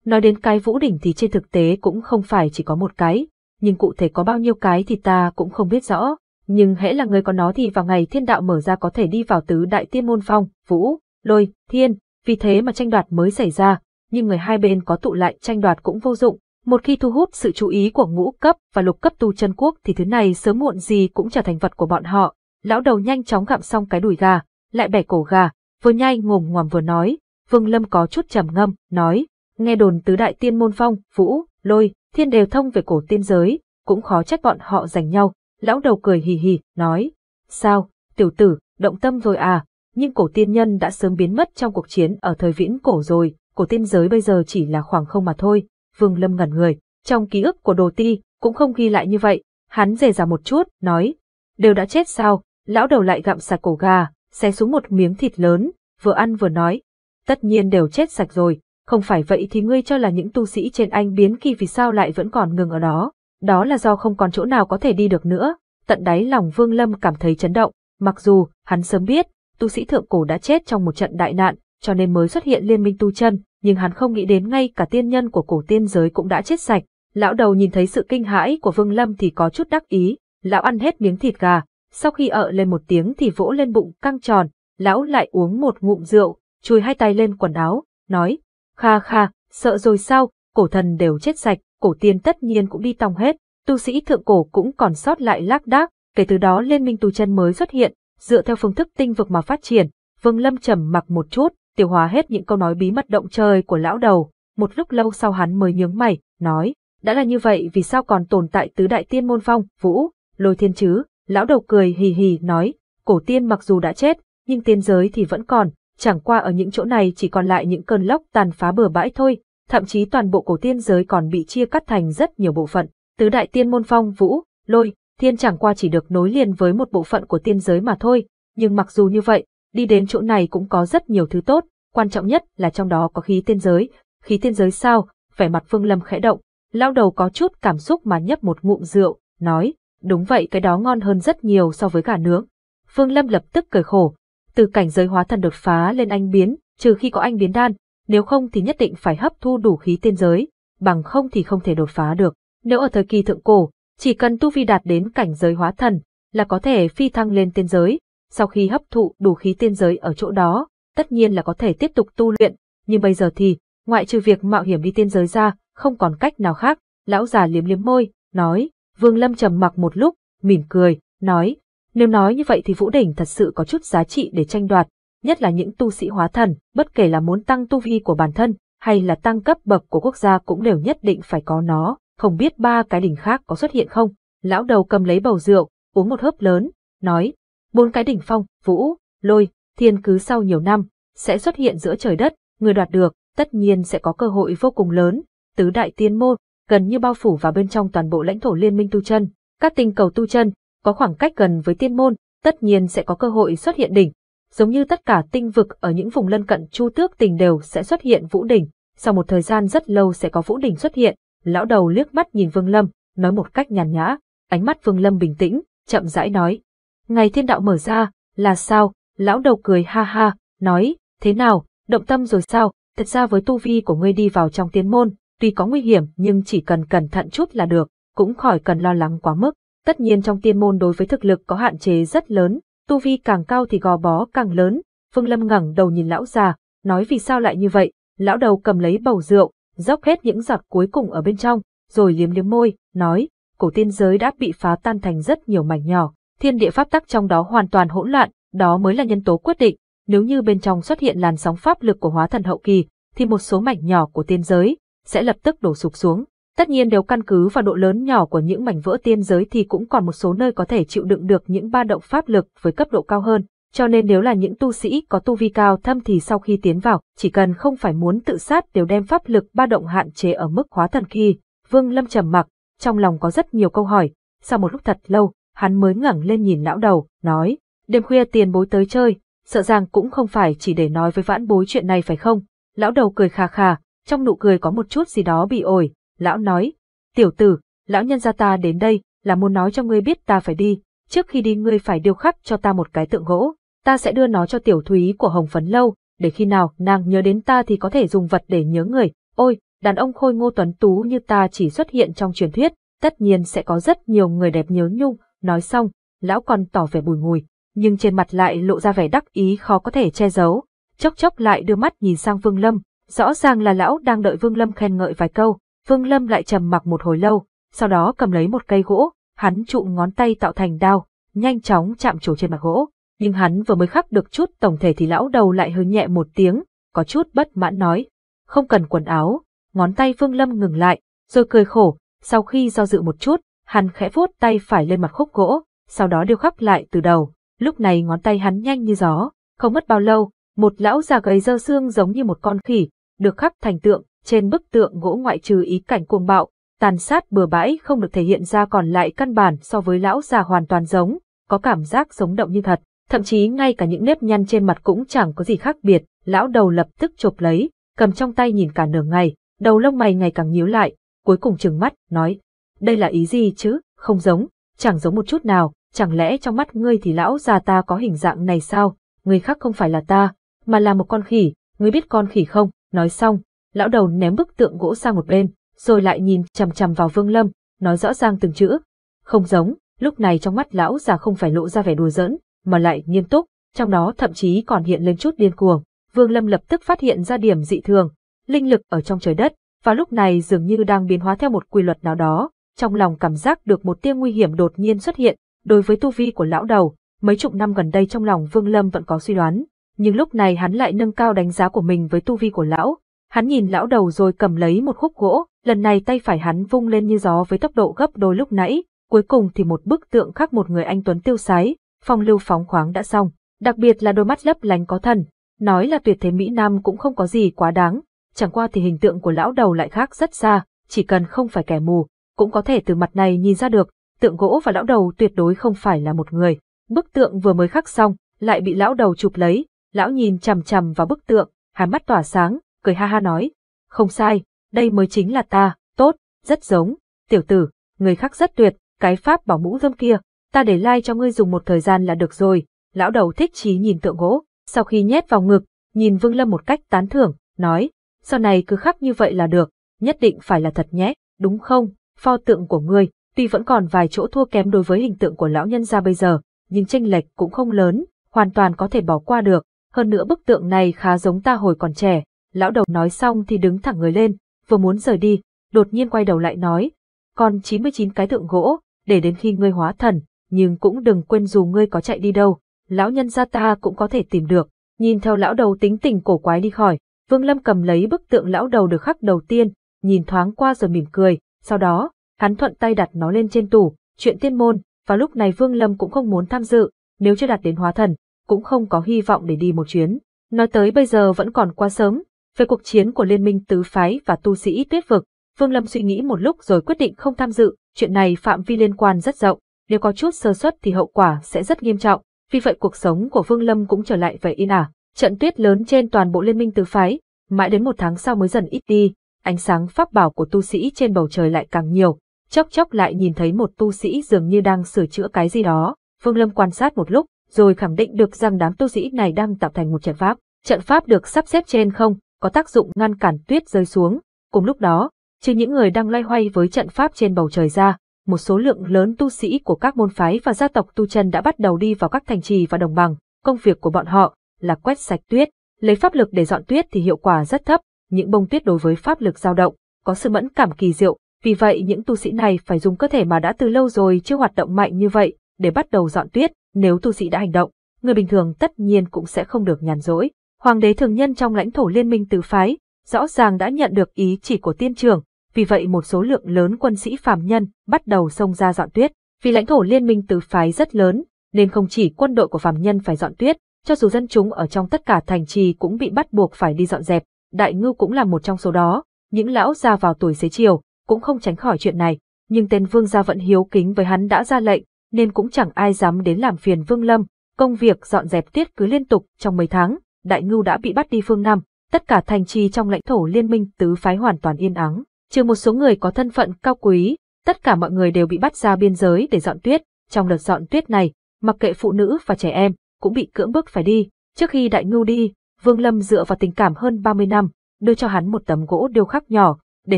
Nói đến cái Vũ Đỉnh thì trên thực tế cũng không phải chỉ có một cái, nhưng cụ thể có bao nhiêu cái thì ta cũng không biết rõ. Nhưng hễ là người có nó thì vào ngày thiên đạo mở ra có thể đi vào tứ đại tiên môn phong, vũ, lôi, thiên, vì thế mà tranh đoạt mới xảy ra, nhưng người hai bên có tụ lại tranh đoạt cũng vô dụng. Một khi thu hút sự chú ý của ngũ cấp và lục cấp tu chân quốc thì thứ này sớm muộn gì cũng trở thành vật của bọn họ, lão đầu nhanh chóng gặm xong cái đùi gà, lại bẻ cổ gà, vừa nhai ngồm ngoàm vừa nói, Vương Lâm có chút trầm ngâm, nói, nghe đồn tứ đại tiên môn phong, vũ, lôi, thiên đều thông về cổ tiên giới, cũng khó trách bọn họ giành nhau, lão đầu cười hì hì, nói, sao, tiểu tử, động tâm rồi à, nhưng cổ tiên nhân đã sớm biến mất trong cuộc chiến ở thời viễn cổ rồi, cổ tiên giới bây giờ chỉ là khoảng không mà thôi, Vương Lâm ngẩn người, trong ký ức của đồ ti, cũng không ghi lại như vậy, hắn rề ra một chút, nói, đều đã chết sao, lão đầu lại gặm sạch cổ gà, xé xuống một miếng thịt lớn, vừa ăn vừa nói. Tất nhiên đều chết sạch rồi, không phải vậy thì ngươi cho là những tu sĩ trên anh biến kỳ vì sao lại vẫn còn ngừng ở đó. Đó là do không còn chỗ nào có thể đi được nữa. Tận đáy lòng Vương Lâm cảm thấy chấn động, mặc dù hắn sớm biết, tu sĩ thượng cổ đã chết trong một trận đại nạn, cho nên mới xuất hiện liên minh tu chân, nhưng hắn không nghĩ đến ngay cả tiên nhân của cổ tiên giới cũng đã chết sạch. Lão đầu nhìn thấy sự kinh hãi của Vương Lâm thì có chút đắc ý, lão ăn hết miếng thịt gà, sau khi ở lên một tiếng thì vỗ lên bụng căng tròn, lão lại uống một ngụm rượu, chui hai tay lên quần áo, nói, kha kha, sợ rồi sao, cổ thần đều chết sạch, cổ tiên tất nhiên cũng đi tòng hết, tu sĩ thượng cổ cũng còn sót lại lác đác, kể từ đó liên minh tu chân mới xuất hiện, dựa theo phương thức tinh vực mà phát triển, Vương Lâm trầm mặc một chút, tiêu hóa hết những câu nói bí mật động trời của lão đầu, một lúc lâu sau hắn mới nhướng mày, nói, đã là như vậy vì sao còn tồn tại tứ đại tiên môn phong, vũ, lôi thiên chứ, Lão đầu cười hì hì nói, cổ tiên mặc dù đã chết, nhưng tiên giới thì vẫn còn, chẳng qua ở những chỗ này chỉ còn lại những cơn lốc tàn phá bừa bãi thôi, thậm chí toàn bộ cổ tiên giới còn bị chia cắt thành rất nhiều bộ phận. Tứ đại tiên môn phong vũ, lôi, thiên chẳng qua chỉ được nối liền với một bộ phận của tiên giới mà thôi, nhưng mặc dù như vậy, đi đến chỗ này cũng có rất nhiều thứ tốt, quan trọng nhất là trong đó có khí tiên giới. Khí tiên giới sao? Vẻ mặt Phương Lâm khẽ động, lão đầu có chút cảm xúc mà nhấp một ngụm rượu, nói, Đúng vậy cái đó ngon hơn rất nhiều so với gà nướng. Phương Lâm lập tức cười khổ. Từ cảnh giới hóa thần đột phá lên anh biến, trừ khi có anh biến đan, nếu không thì nhất định phải hấp thu đủ khí tiên giới, bằng không thì không thể đột phá được. Nếu ở thời kỳ thượng cổ, chỉ cần tu vi đạt đến cảnh giới hóa thần, là có thể phi thăng lên tiên giới, sau khi hấp thụ đủ khí tiên giới ở chỗ đó, tất nhiên là có thể tiếp tục tu luyện, nhưng bây giờ thì, ngoại trừ việc mạo hiểm đi tiên giới ra, không còn cách nào khác, lão già liếm liếm môi, nói, Vương Lâm trầm mặc một lúc, mỉm cười, nói, nếu nói như vậy thì Vũ Đỉnh thật sự có chút giá trị để tranh đoạt, nhất là những tu sĩ hóa thần, bất kể là muốn tăng tu vi của bản thân, hay là tăng cấp bậc của quốc gia cũng đều nhất định phải có nó, không biết ba cái đỉnh khác có xuất hiện không. Lão đầu cầm lấy bầu rượu, uống một hớp lớn, nói, bốn cái đỉnh phong, vũ, lôi, thiên cứ sau nhiều năm, sẽ xuất hiện giữa trời đất, người đoạt được, tất nhiên sẽ có cơ hội vô cùng lớn, tứ đại tiên môn, gần như bao phủ vào bên trong toàn bộ lãnh thổ liên minh tu chân. Các tinh cầu tu chân có khoảng cách gần với tiên môn, tất nhiên sẽ có cơ hội xuất hiện đỉnh. Giống như tất cả tinh vực ở những vùng lân cận Chu Tước Tình đều sẽ xuất hiện vũ đỉnh, sau một thời gian rất lâu sẽ có vũ đỉnh xuất hiện. Lão đầu liếc mắt nhìn Vương Lâm, nói một cách nhàn nhã, ánh mắt Vương Lâm bình tĩnh, chậm rãi nói: "Ngày thiên đạo mở ra, là sao?" Lão đầu cười ha ha, nói: "Thế nào, động tâm rồi sao? Thật ra với tu vi của ngươi đi vào trong tiên môn, tuy có nguy hiểm nhưng chỉ cần cẩn thận chút là được, cũng khỏi cần lo lắng quá mức. Tất nhiên trong tiên môn đối với thực lực có hạn chế rất lớn, tu vi càng cao thì gò bó càng lớn. Phương Lâm ngẩng đầu nhìn lão già, nói vì sao lại như vậy, lão đầu cầm lấy bầu rượu, dốc hết những giọt cuối cùng ở bên trong, rồi liếm liếm môi, nói, cổ tiên giới đã bị phá tan thành rất nhiều mảnh nhỏ, thiên địa pháp tắc trong đó hoàn toàn hỗn loạn, đó mới là nhân tố quyết định, nếu như bên trong xuất hiện làn sóng pháp lực của hóa thần hậu kỳ, thì một số mảnh nhỏ của tiên giới sẽ lập tức đổ sụp xuống. Tất nhiên nếu căn cứ vào độ lớn nhỏ của những mảnh vỡ tiên giới thì cũng còn một số nơi có thể chịu đựng được những ba động pháp lực với cấp độ cao hơn, cho nên nếu là những tu sĩ có tu vi cao thâm thì sau khi tiến vào, chỉ cần không phải muốn tự sát đều đem pháp lực ba động hạn chế ở mức hóa thần khi. Vương Lâm trầm mặc, trong lòng có rất nhiều câu hỏi, sau một lúc thật lâu, hắn mới ngẩng lên nhìn lão đầu, nói, đêm khuya tiền bối tới chơi, sợ rằng cũng không phải chỉ để nói với vãn bối chuyện này phải không? Lão đầu cười khà khà, trong nụ cười có một chút gì đó bị ổi, lão nói, tiểu tử, lão nhân gia ta đến đây, là muốn nói cho ngươi biết ta phải đi, trước khi đi ngươi phải điêu khắc cho ta một cái tượng gỗ, ta sẽ đưa nó cho tiểu thúy của Hồng Phấn Lâu, để khi nào nàng nhớ đến ta thì có thể dùng vật để nhớ người, ôi, đàn ông khôi ngô tuấn tú như ta chỉ xuất hiện trong truyền thuyết, tất nhiên sẽ có rất nhiều người đẹp nhớ nhung, nói xong, lão còn tỏ vẻ bùi ngùi, nhưng trên mặt lại lộ ra vẻ đắc ý khó có thể che giấu, chốc chốc lại đưa mắt nhìn sang Vương Lâm, Rõ ràng là lão đang đợi Vương Lâm khen ngợi vài câu, Vương Lâm lại trầm mặc một hồi lâu, sau đó cầm lấy một cây gỗ, hắn trụ ngón tay tạo thành đao, nhanh chóng chạm trổ trên mặt gỗ, nhưng hắn vừa mới khắc được chút tổng thể thì lão đầu lại hơi nhẹ một tiếng, có chút bất mãn nói, không cần quần áo, ngón tay Vương Lâm ngừng lại, rồi cười khổ, sau khi do dự một chút, hắn khẽ vuốt tay phải lên mặt khúc gỗ, sau đó điêu khắc lại từ đầu, lúc này ngón tay hắn nhanh như gió, không mất bao lâu, một lão già gầy dơ xương giống như một con khỉ, được khắc thành tượng, trên bức tượng gỗ ngoại trừ ý cảnh cuồng bạo, tàn sát bừa bãi không được thể hiện ra còn lại căn bản so với lão già hoàn toàn giống, có cảm giác sống động như thật, thậm chí ngay cả những nếp nhăn trên mặt cũng chẳng có gì khác biệt, lão đầu lập tức chộp lấy, cầm trong tay nhìn cả nửa ngày, đầu lông mày ngày càng nhíu lại, cuối cùng trừng mắt, nói, đây là ý gì chứ, không giống, chẳng giống một chút nào, chẳng lẽ trong mắt ngươi thì lão già ta có hình dạng này sao, người khác không phải là ta, mà là một con khỉ, ngươi biết con khỉ không? Nói xong, lão đầu ném bức tượng gỗ sang một bên, rồi lại nhìn chằm chằm vào Vương Lâm, nói rõ ràng từng chữ. Không giống, lúc này trong mắt lão già không phải lộ ra vẻ đùa giỡn, mà lại nghiêm túc, trong đó thậm chí còn hiện lên chút điên cuồng. Vương Lâm lập tức phát hiện ra điểm dị thường, linh lực ở trong trời đất, và lúc này dường như đang biến hóa theo một quy luật nào đó, trong lòng cảm giác được một tia nguy hiểm đột nhiên xuất hiện, đối với tu vi của lão đầu, mấy chục năm gần đây trong lòng Vương Lâm vẫn có suy đoán, nhưng lúc này hắn lại nâng cao đánh giá của mình với tu vi của lão. Hắn nhìn lão đầu rồi cầm lấy một khúc gỗ, lần này tay phải hắn vung lên như gió với tốc độ gấp đôi lúc nãy, cuối cùng thì một bức tượng khắc một người anh tuấn tiêu sái, phong lưu phóng khoáng đã xong, đặc biệt là đôi mắt lấp lánh có thần, nói là tuyệt thế mỹ nam cũng không có gì quá đáng, chẳng qua thì hình tượng của lão đầu lại khác rất xa, chỉ cần không phải kẻ mù, cũng có thể từ mặt này nhìn ra được, tượng gỗ và lão đầu tuyệt đối không phải là một người. Bức tượng vừa mới khắc xong, lại bị lão đầu chụp lấy, Lão nhìn chằm chằm vào bức tượng, hai mắt tỏa sáng, cười ha ha nói. Không sai, đây mới chính là ta, tốt, rất giống. Tiểu tử, người khác rất tuyệt, cái pháp bảo mũ rơm kia, ta để lai like cho ngươi dùng một thời gian là được rồi. Lão đầu thích chí nhìn tượng gỗ, sau khi nhét vào ngực, nhìn Vương Lâm một cách tán thưởng, nói, sau này cứ khắc như vậy là được, nhất định phải là thật nhé, đúng không, pho tượng của ngươi, tuy vẫn còn vài chỗ thua kém đối với hình tượng của lão nhân gia bây giờ, nhưng tranh lệch cũng không lớn, hoàn toàn có thể bỏ qua được hơn nữa bức tượng này khá giống ta hồi còn trẻ. Lão đầu nói xong thì đứng thẳng người lên, vừa muốn rời đi, đột nhiên quay đầu lại nói, còn 99 cái tượng gỗ, để đến khi ngươi hóa thần, nhưng cũng đừng quên dù ngươi có chạy đi đâu, lão nhân gia ta cũng có thể tìm được. Nhìn theo lão đầu tính tình cổ quái đi khỏi, Vương Lâm cầm lấy bức tượng lão đầu được khắc đầu tiên, nhìn thoáng qua rồi mỉm cười, sau đó, hắn thuận tay đặt nó lên trên tủ, chuyện tiên môn, và lúc này Vương Lâm cũng không muốn tham dự, nếu chưa đạt đến hóa thần, cũng không có hy vọng để đi một chuyến. Nói tới bây giờ vẫn còn quá sớm, về cuộc chiến của Liên minh Tứ Phái và Tu Sĩ Tuyết Vực, Vương Lâm suy nghĩ một lúc rồi quyết định không tham dự, chuyện này phạm vi liên quan rất rộng, nếu có chút sơ suất thì hậu quả sẽ rất nghiêm trọng, vì vậy cuộc sống của Vương Lâm cũng trở lại vậy yên ả. À. Trận tuyết lớn trên toàn bộ Liên minh Tứ Phái, mãi đến một tháng sau mới dần ít đi, ánh sáng pháp bảo của tu sĩ trên bầu trời lại càng nhiều, chốc chốc lại nhìn thấy một tu sĩ dường như đang sửa chữa cái gì đó. Vương Lâm quan sát một lúc, rồi khẳng định được rằng đám tu sĩ này đang tạo thành một trận pháp. Trận pháp được sắp xếp trên không, có tác dụng ngăn cản tuyết rơi xuống. Cùng lúc đó, trừ những người đang loay hoay với trận pháp trên bầu trời ra, một số lượng lớn tu sĩ của các môn phái và gia tộc tu chân đã bắt đầu đi vào các thành trì và đồng bằng. Công việc của bọn họ là quét sạch tuyết, lấy pháp lực để dọn tuyết thì hiệu quả rất thấp. Những bông tuyết đối với pháp lực dao động có sự mẫn cảm kỳ diệu, vì vậy những tu sĩ này phải dùng cơ thể mà đã từ lâu rồi chưa hoạt động mạnh như vậy để bắt đầu dọn tuyết, nếu tu sĩ đã hành động, người bình thường tất nhiên cũng sẽ không được nhàn rỗi. Hoàng đế thường nhân trong lãnh thổ liên minh tứ phái, rõ ràng đã nhận được ý chỉ của tiên trưởng, vì vậy một số lượng lớn quân sĩ phàm nhân bắt đầu xông ra dọn tuyết. Vì lãnh thổ liên minh tứ phái rất lớn, nên không chỉ quân đội của phàm nhân phải dọn tuyết, cho dù dân chúng ở trong tất cả thành trì cũng bị bắt buộc phải đi dọn dẹp, đại ngư cũng là một trong số đó, những lão già vào tuổi xế chiều cũng không tránh khỏi chuyện này, nhưng tên vương gia vẫn hiếu kính với hắn đã ra lệnh, nên cũng chẳng ai dám đến làm phiền Vương Lâm, công việc dọn dẹp tiết cứ liên tục trong mấy tháng, Đại Ngưu đã bị bắt đi phương Nam, tất cả thành trì trong lãnh thổ liên minh tứ phái hoàn toàn yên ắng, trừ một số người có thân phận cao quý, tất cả mọi người đều bị bắt ra biên giới để dọn tuyết, trong đợt dọn tuyết này, mặc kệ phụ nữ và trẻ em, cũng bị cưỡng bức phải đi. Trước khi Đại Ngưu đi, Vương Lâm dựa vào tình cảm hơn 30 năm, đưa cho hắn một tấm gỗ điêu khắc nhỏ, để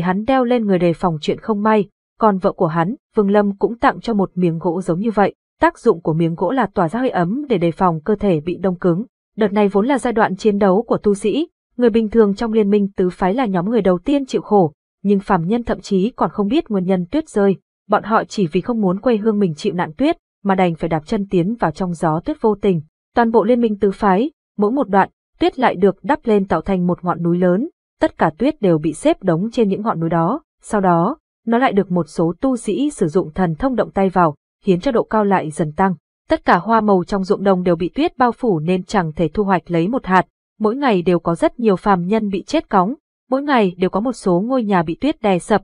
hắn đeo lên người đề phòng chuyện không may, còn vợ của hắn, Vương Lâm cũng tặng cho một miếng gỗ giống như vậy. Tác dụng của miếng gỗ là tỏa ra hơi ấm để đề phòng cơ thể bị đông cứng. Đợt này vốn là giai đoạn chiến đấu của tu sĩ, người bình thường trong liên minh tứ phái là nhóm người đầu tiên chịu khổ, nhưng phàm nhân thậm chí còn không biết nguyên nhân tuyết rơi, bọn họ chỉ vì không muốn quê hương mình chịu nạn tuyết, mà đành phải đạp chân tiến vào trong gió tuyết vô tình. Toàn bộ liên minh tứ phái, mỗi một đoạn, tuyết lại được đắp lên tạo thành một ngọn núi lớn, tất cả tuyết đều bị xếp đống trên những ngọn núi đó, sau đó, nó lại được một số tu sĩ sử dụng thần thông động tay vào, khiến cho độ cao lại dần tăng. Tất cả hoa màu trong ruộng đồng đều bị tuyết bao phủ nên chẳng thể thu hoạch lấy một hạt, mỗi ngày đều có rất nhiều phàm nhân bị chết cóng, mỗi ngày đều có một số ngôi nhà bị tuyết đè sập.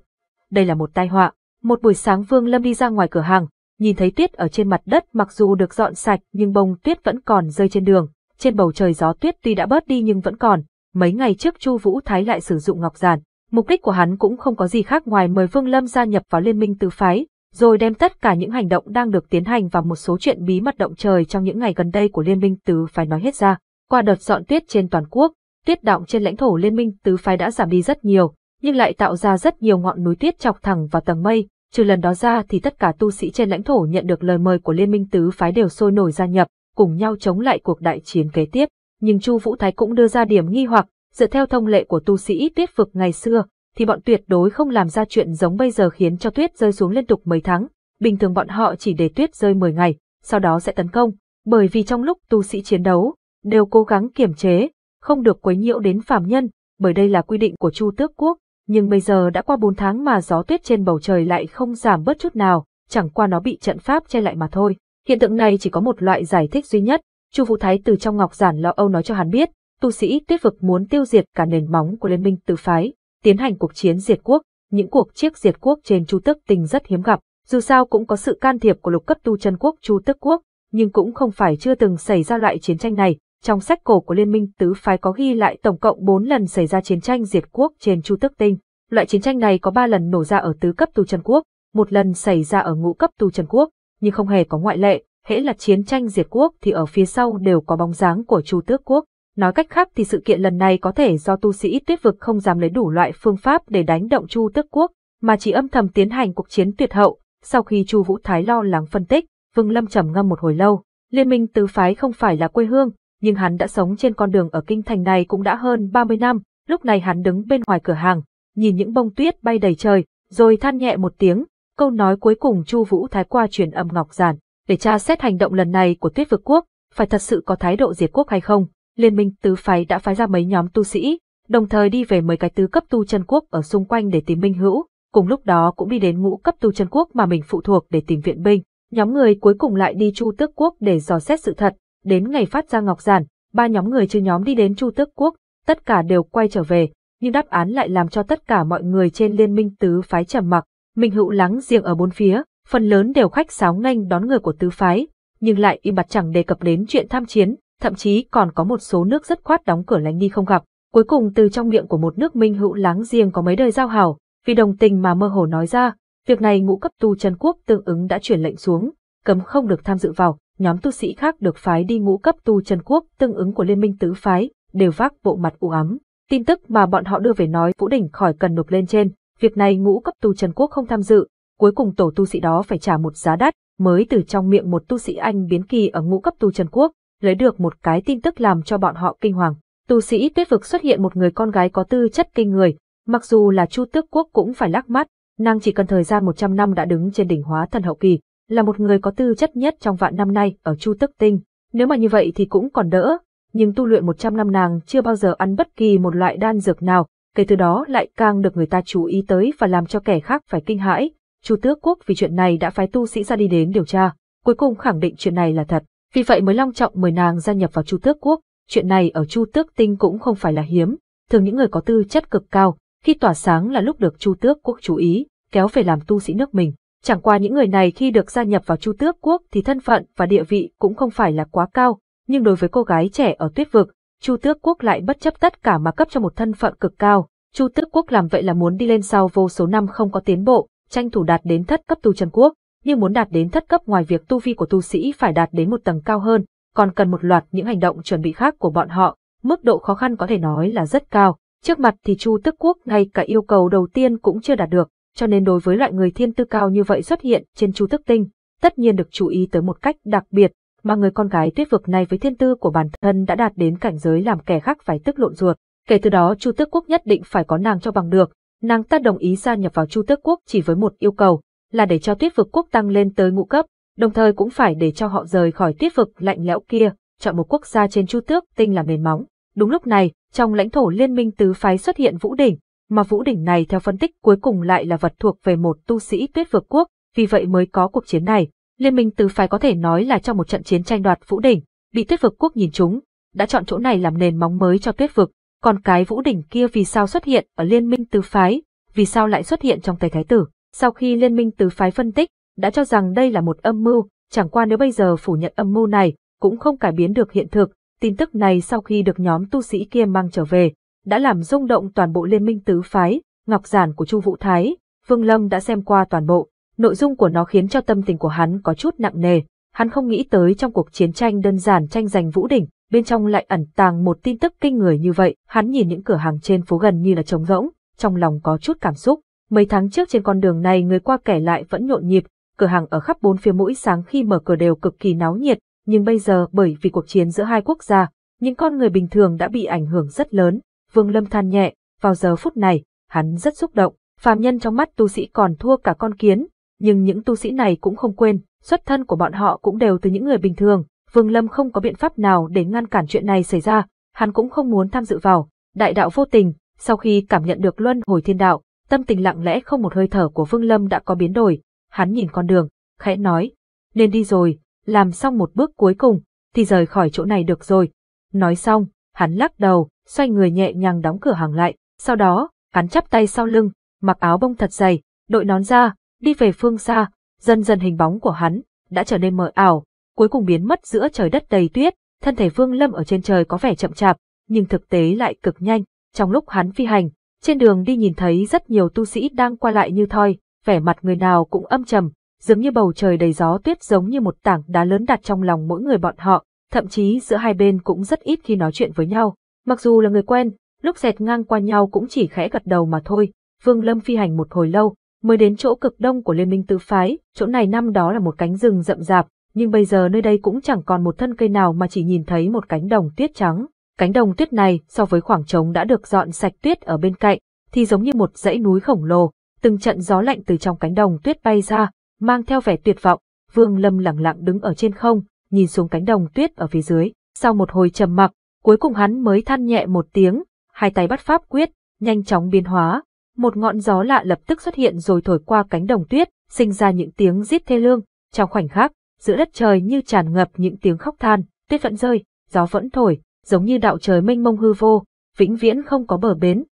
Đây là một tai họa. Một buổi sáng Vương Lâm đi ra ngoài cửa hàng, nhìn thấy tuyết ở trên mặt đất mặc dù được dọn sạch nhưng bông tuyết vẫn còn rơi trên đường, trên bầu trời gió tuyết tuy đã bớt đi nhưng vẫn còn. Mấy ngày trước Chu Vũ Thái lại sử dụng ngọc giản, Mục đích của hắn cũng không có gì khác ngoài mời Vương Lâm gia nhập vào liên minh tứ phái, rồi đem tất cả những hành động đang được tiến hành và một số chuyện bí mật động trời trong những ngày gần đây của liên minh tứ phái nói hết ra. Qua đợt dọn tuyết trên toàn quốc, tuyết động trên lãnh thổ liên minh tứ phái đã giảm đi rất nhiều, nhưng lại tạo ra rất nhiều ngọn núi tuyết chọc thẳng vào tầng mây. Trừ lần đó ra thì tất cả tu sĩ trên lãnh thổ nhận được lời mời của liên minh tứ phái đều sôi nổi gia nhập, cùng nhau chống lại cuộc đại chiến kế tiếp. Nhưng Chu Vũ Thái cũng đưa ra điểm nghi hoặc, Dựa theo thông lệ của tu sĩ tuyết vực ngày xưa, thì bọn tuyệt đối không làm ra chuyện giống bây giờ khiến cho tuyết rơi xuống liên tục mấy tháng. Bình thường bọn họ chỉ để tuyết rơi 10 ngày, sau đó sẽ tấn công, bởi vì trong lúc tu sĩ chiến đấu, đều cố gắng kiểm chế, không được quấy nhiễu đến phàm nhân, bởi đây là quy định của Chu Tước Quốc. Nhưng bây giờ đã qua 4 tháng mà gió tuyết trên bầu trời lại không giảm bớt chút nào, chẳng qua nó bị trận pháp che lại mà thôi. Hiện tượng này chỉ có một loại giải thích duy nhất, Chu Vũ Thái từ trong ngọc giản lo âu nói cho hắn biết, tu sĩ tuyết vực muốn tiêu diệt cả nền móng của liên minh tứ phái, tiến hành cuộc chiến diệt quốc, những cuộc chiếc diệt quốc trên Chu Tước Tinh rất hiếm gặp, dù sao cũng có sự can thiệp của lục cấp tu chân quốc Chu Tước Quốc, nhưng cũng không phải chưa từng xảy ra loại chiến tranh này. Trong sách cổ của Liên minh Tứ Phái có ghi lại tổng cộng 4 lần xảy ra chiến tranh diệt quốc trên Chu Tước Tinh. Loại chiến tranh này có 3 lần nổ ra ở tứ cấp tu chân quốc, một lần xảy ra ở ngũ cấp tu chân quốc, nhưng không hề có ngoại lệ, hễ là chiến tranh diệt quốc thì ở phía sau đều có bóng dáng của Chu Tước Quốc. Nói cách khác thì sự kiện lần này có thể do tu sĩ tuyết vực không dám lấy đủ loại phương pháp để đánh động Chu Tước Quốc, mà chỉ âm thầm tiến hành cuộc chiến tuyệt hậu. Sau khi Chu Vũ Thái lo lắng phân tích, Vương Lâm trầm ngâm một hồi lâu. Liên minh tứ phái không phải là quê hương, nhưng hắn đã sống trên con đường ở kinh thành này cũng đã hơn 30 năm. Lúc này hắn đứng bên ngoài cửa hàng, nhìn những bông tuyết bay đầy trời, rồi than nhẹ một tiếng. Câu nói cuối cùng Chu Vũ Thái qua truyền âm ngọc giản, để tra xét hành động lần này của Tuyết Vực Quốc, phải thật sự có thái độ diệt quốc hay không liên minh tứ phái đã phái ra mấy nhóm tu sĩ, đồng thời đi về mấy cái tứ cấp tu chân quốc ở xung quanh để tìm minh hữu, cùng lúc đó cũng đi đến ngũ cấp tu chân quốc mà mình phụ thuộc để tìm viện binh. Nhóm người cuối cùng lại đi Chu Tước quốc để dò xét sự thật, đến ngày phát ra ngọc giản, ba nhóm người trừ nhóm đi đến Chu Tước quốc, tất cả đều quay trở về, nhưng đáp án lại làm cho tất cả mọi người trên liên minh tứ phái trầm mặc. Minh hữu lắng riêng ở bốn phía, phần lớn đều khách sáo nghênh đón người của tứ phái, nhưng lại im bặt chẳng đề cập đến chuyện tham chiến, thậm chí còn có một số nước rất khoát đóng cửa lánh đi không gặp. Cuối cùng từ trong miệng của một nước minh hữu láng giềng có mấy đời giao hảo, vì đồng tình mà mơ hồ nói ra, việc này ngũ cấp tu chân quốc tương ứng đã chuyển lệnh xuống, cấm không được tham dự vào, nhóm tu sĩ khác được phái đi ngũ cấp tu chân quốc tương ứng của liên minh tứ phái, đều vác bộ mặt u ám. Tin tức mà bọn họ đưa về nói Vũ đình khỏi cần nộp lên trên, việc này ngũ cấp tu chân quốc không tham dự, cuối cùng tổ tu sĩ đó phải trả một giá đắt, mới từ trong miệng một tu sĩ anh biến kỳ ở ngũ cấp tu chân quốc, lấy được một cái tin tức làm cho bọn họ kinh hoàng. Tu sĩ tuyết vực xuất hiện một người con gái có tư chất kinh người, mặc dù là Chu Tước Quốc cũng phải lắc mắt, nàng chỉ cần thời gian 100 năm đã đứng trên đỉnh hóa thần hậu kỳ, là một người có tư chất nhất trong vạn năm nay ở Chu Tước Tinh. Nếu mà như vậy thì cũng còn đỡ, nhưng tu luyện 100 năm nàng chưa bao giờ ăn bất kỳ một loại đan dược nào, kể từ đó lại càng được người ta chú ý tới và làm cho kẻ khác phải kinh hãi. Chu Tước Quốc vì chuyện này đã phái tu sĩ ra đi đến điều tra, cuối cùng khẳng định chuyện này là thật. Vì vậy mới long trọng mời nàng gia nhập vào Chu Tước Quốc, chuyện này ở Chu Tước Tinh cũng không phải là hiếm, thường những người có tư chất cực cao, khi tỏa sáng là lúc được Chu Tước Quốc chú ý, kéo về làm tu sĩ nước mình. Chẳng qua những người này khi được gia nhập vào Chu Tước Quốc thì thân phận và địa vị cũng không phải là quá cao, nhưng đối với cô gái trẻ ở tuyết vực, Chu Tước Quốc lại bất chấp tất cả mà cấp cho một thân phận cực cao. Chu Tước Quốc làm vậy là muốn đi lên sau vô số năm không có tiến bộ, tranh thủ đạt đến thất cấp tu chân quốc nhưng muốn đạt đến thất cấp ngoài việc tu vi của tu sĩ phải đạt đến một tầng cao hơn, còn cần một loạt những hành động chuẩn bị khác của bọn họ, mức độ khó khăn có thể nói là rất cao. Trước mặt thì Chu Tức Quốc ngay cả yêu cầu đầu tiên cũng chưa đạt được, cho nên đối với loại người thiên tư cao như vậy xuất hiện trên Chu Tức Tinh, tất nhiên được chú ý tới một cách đặc biệt, mà người con gái tuyết vực này với thiên tư của bản thân đã đạt đến cảnh giới làm kẻ khác phải tức lộn ruột. Kể từ đó Chu Tước Quốc nhất định phải có nàng cho bằng được, nàng ta đồng ý gia nhập vào Chu Tước Quốc chỉ với một yêu cầu, là để cho tuyết vực quốc tăng lên tới ngũ cấp, đồng thời cũng phải để cho họ rời khỏi tuyết vực lạnh lẽo kia, chọn một quốc gia trên chu tước tinh làm nền móng. Đúng lúc này, trong lãnh thổ liên minh tứ phái xuất hiện vũ đỉnh, mà vũ đỉnh này theo phân tích cuối cùng lại là vật thuộc về một tu sĩ tuyết vực quốc, vì vậy mới có cuộc chiến này. Liên minh tứ phái có thể nói là trong một trận chiến tranh đoạt vũ đỉnh, bị tuyết vực quốc nhìn chúng, đã chọn chỗ này làm nền móng mới cho tuyết vực, còn cái vũ đỉnh kia vì sao xuất hiện ở liên minh tứ phái, vì sao lại xuất hiện trong tay thái tử. Sau khi liên minh tứ phái phân tích, đã cho rằng đây là một âm mưu, chẳng qua nếu bây giờ phủ nhận âm mưu này, cũng không cải biến được hiện thực, tin tức này sau khi được nhóm tu sĩ kia mang trở về, đã làm rung động toàn bộ liên minh tứ phái, ngọc giản của Chu Vũ Thái, Vương Lâm đã xem qua toàn bộ, nội dung của nó khiến cho tâm tình của hắn có chút nặng nề, hắn không nghĩ tới trong cuộc chiến tranh đơn giản tranh giành Vũ đỉnh, bên trong lại ẩn tàng một tin tức kinh người như vậy, hắn nhìn những cửa hàng trên phố gần như là trống rỗng, trong lòng có chút cảm xúc. Mấy tháng trước trên con đường này người qua kẻ lại vẫn nhộn nhịp, cửa hàng ở khắp bốn phía mỗi sáng khi mở cửa đều cực kỳ náo nhiệt, nhưng bây giờ bởi vì cuộc chiến giữa hai quốc gia, những con người bình thường đã bị ảnh hưởng rất lớn, Vương Lâm than nhẹ, vào giờ phút này, hắn rất xúc động, phàm nhân trong mắt tu sĩ còn thua cả con kiến, nhưng những tu sĩ này cũng không quên, xuất thân của bọn họ cũng đều từ những người bình thường, Vương Lâm không có biện pháp nào để ngăn cản chuyện này xảy ra, hắn cũng không muốn tham dự vào, đại đạo vô tình, sau khi cảm nhận được luân hồi thiên đạo, Tâm tình lặng lẽ không một hơi thở của Vương Lâm đã có biến đổi, hắn nhìn con đường, khẽ nói, nên đi rồi, làm xong một bước cuối cùng, thì rời khỏi chỗ này được rồi. Nói xong, hắn lắc đầu, xoay người nhẹ nhàng đóng cửa hàng lại, sau đó, hắn chắp tay sau lưng, mặc áo bông thật dày, đội nón ra, đi về phương xa, dần dần hình bóng của hắn đã trở nên mờ ảo, cuối cùng biến mất giữa trời đất đầy tuyết, thân thể Vương Lâm ở trên trời có vẻ chậm chạp, nhưng thực tế lại cực nhanh, trong lúc hắn phi hành, trên đường đi nhìn thấy rất nhiều tu sĩ đang qua lại như thoi, vẻ mặt người nào cũng âm trầm, giống như bầu trời đầy gió tuyết giống như một tảng đá lớn đặt trong lòng mỗi người bọn họ, thậm chí giữa hai bên cũng rất ít khi nói chuyện với nhau. Mặc dù là người quen, lúc dẹt ngang qua nhau cũng chỉ khẽ gật đầu mà thôi. Vương Lâm phi hành một hồi lâu, mới đến chỗ cực đông của Liên minh Tứ Phái, chỗ này năm đó là một cánh rừng rậm rạp, nhưng bây giờ nơi đây cũng chẳng còn một thân cây nào mà chỉ nhìn thấy một cánh đồng tuyết trắng. Cánh đồng tuyết này so với khoảng trống đã được dọn sạch tuyết ở bên cạnh, thì giống như một dãy núi khổng lồ, từng trận gió lạnh từ trong cánh đồng tuyết bay ra, mang theo vẻ tuyệt vọng, Vương Lâm lặng lặng đứng ở trên không, nhìn xuống cánh đồng tuyết ở phía dưới, sau một hồi trầm mặc, cuối cùng hắn mới than nhẹ một tiếng, hai tay bắt pháp quyết, nhanh chóng biến hóa, một ngọn gió lạ lập tức xuất hiện rồi thổi qua cánh đồng tuyết, sinh ra những tiếng rít thê lương, trong khoảnh khắc, giữa đất trời như tràn ngập những tiếng khóc than, tuyết vẫn rơi, gió vẫn thổi, giống như đạo trời mênh mông hư vô, vĩnh viễn không có bờ bến.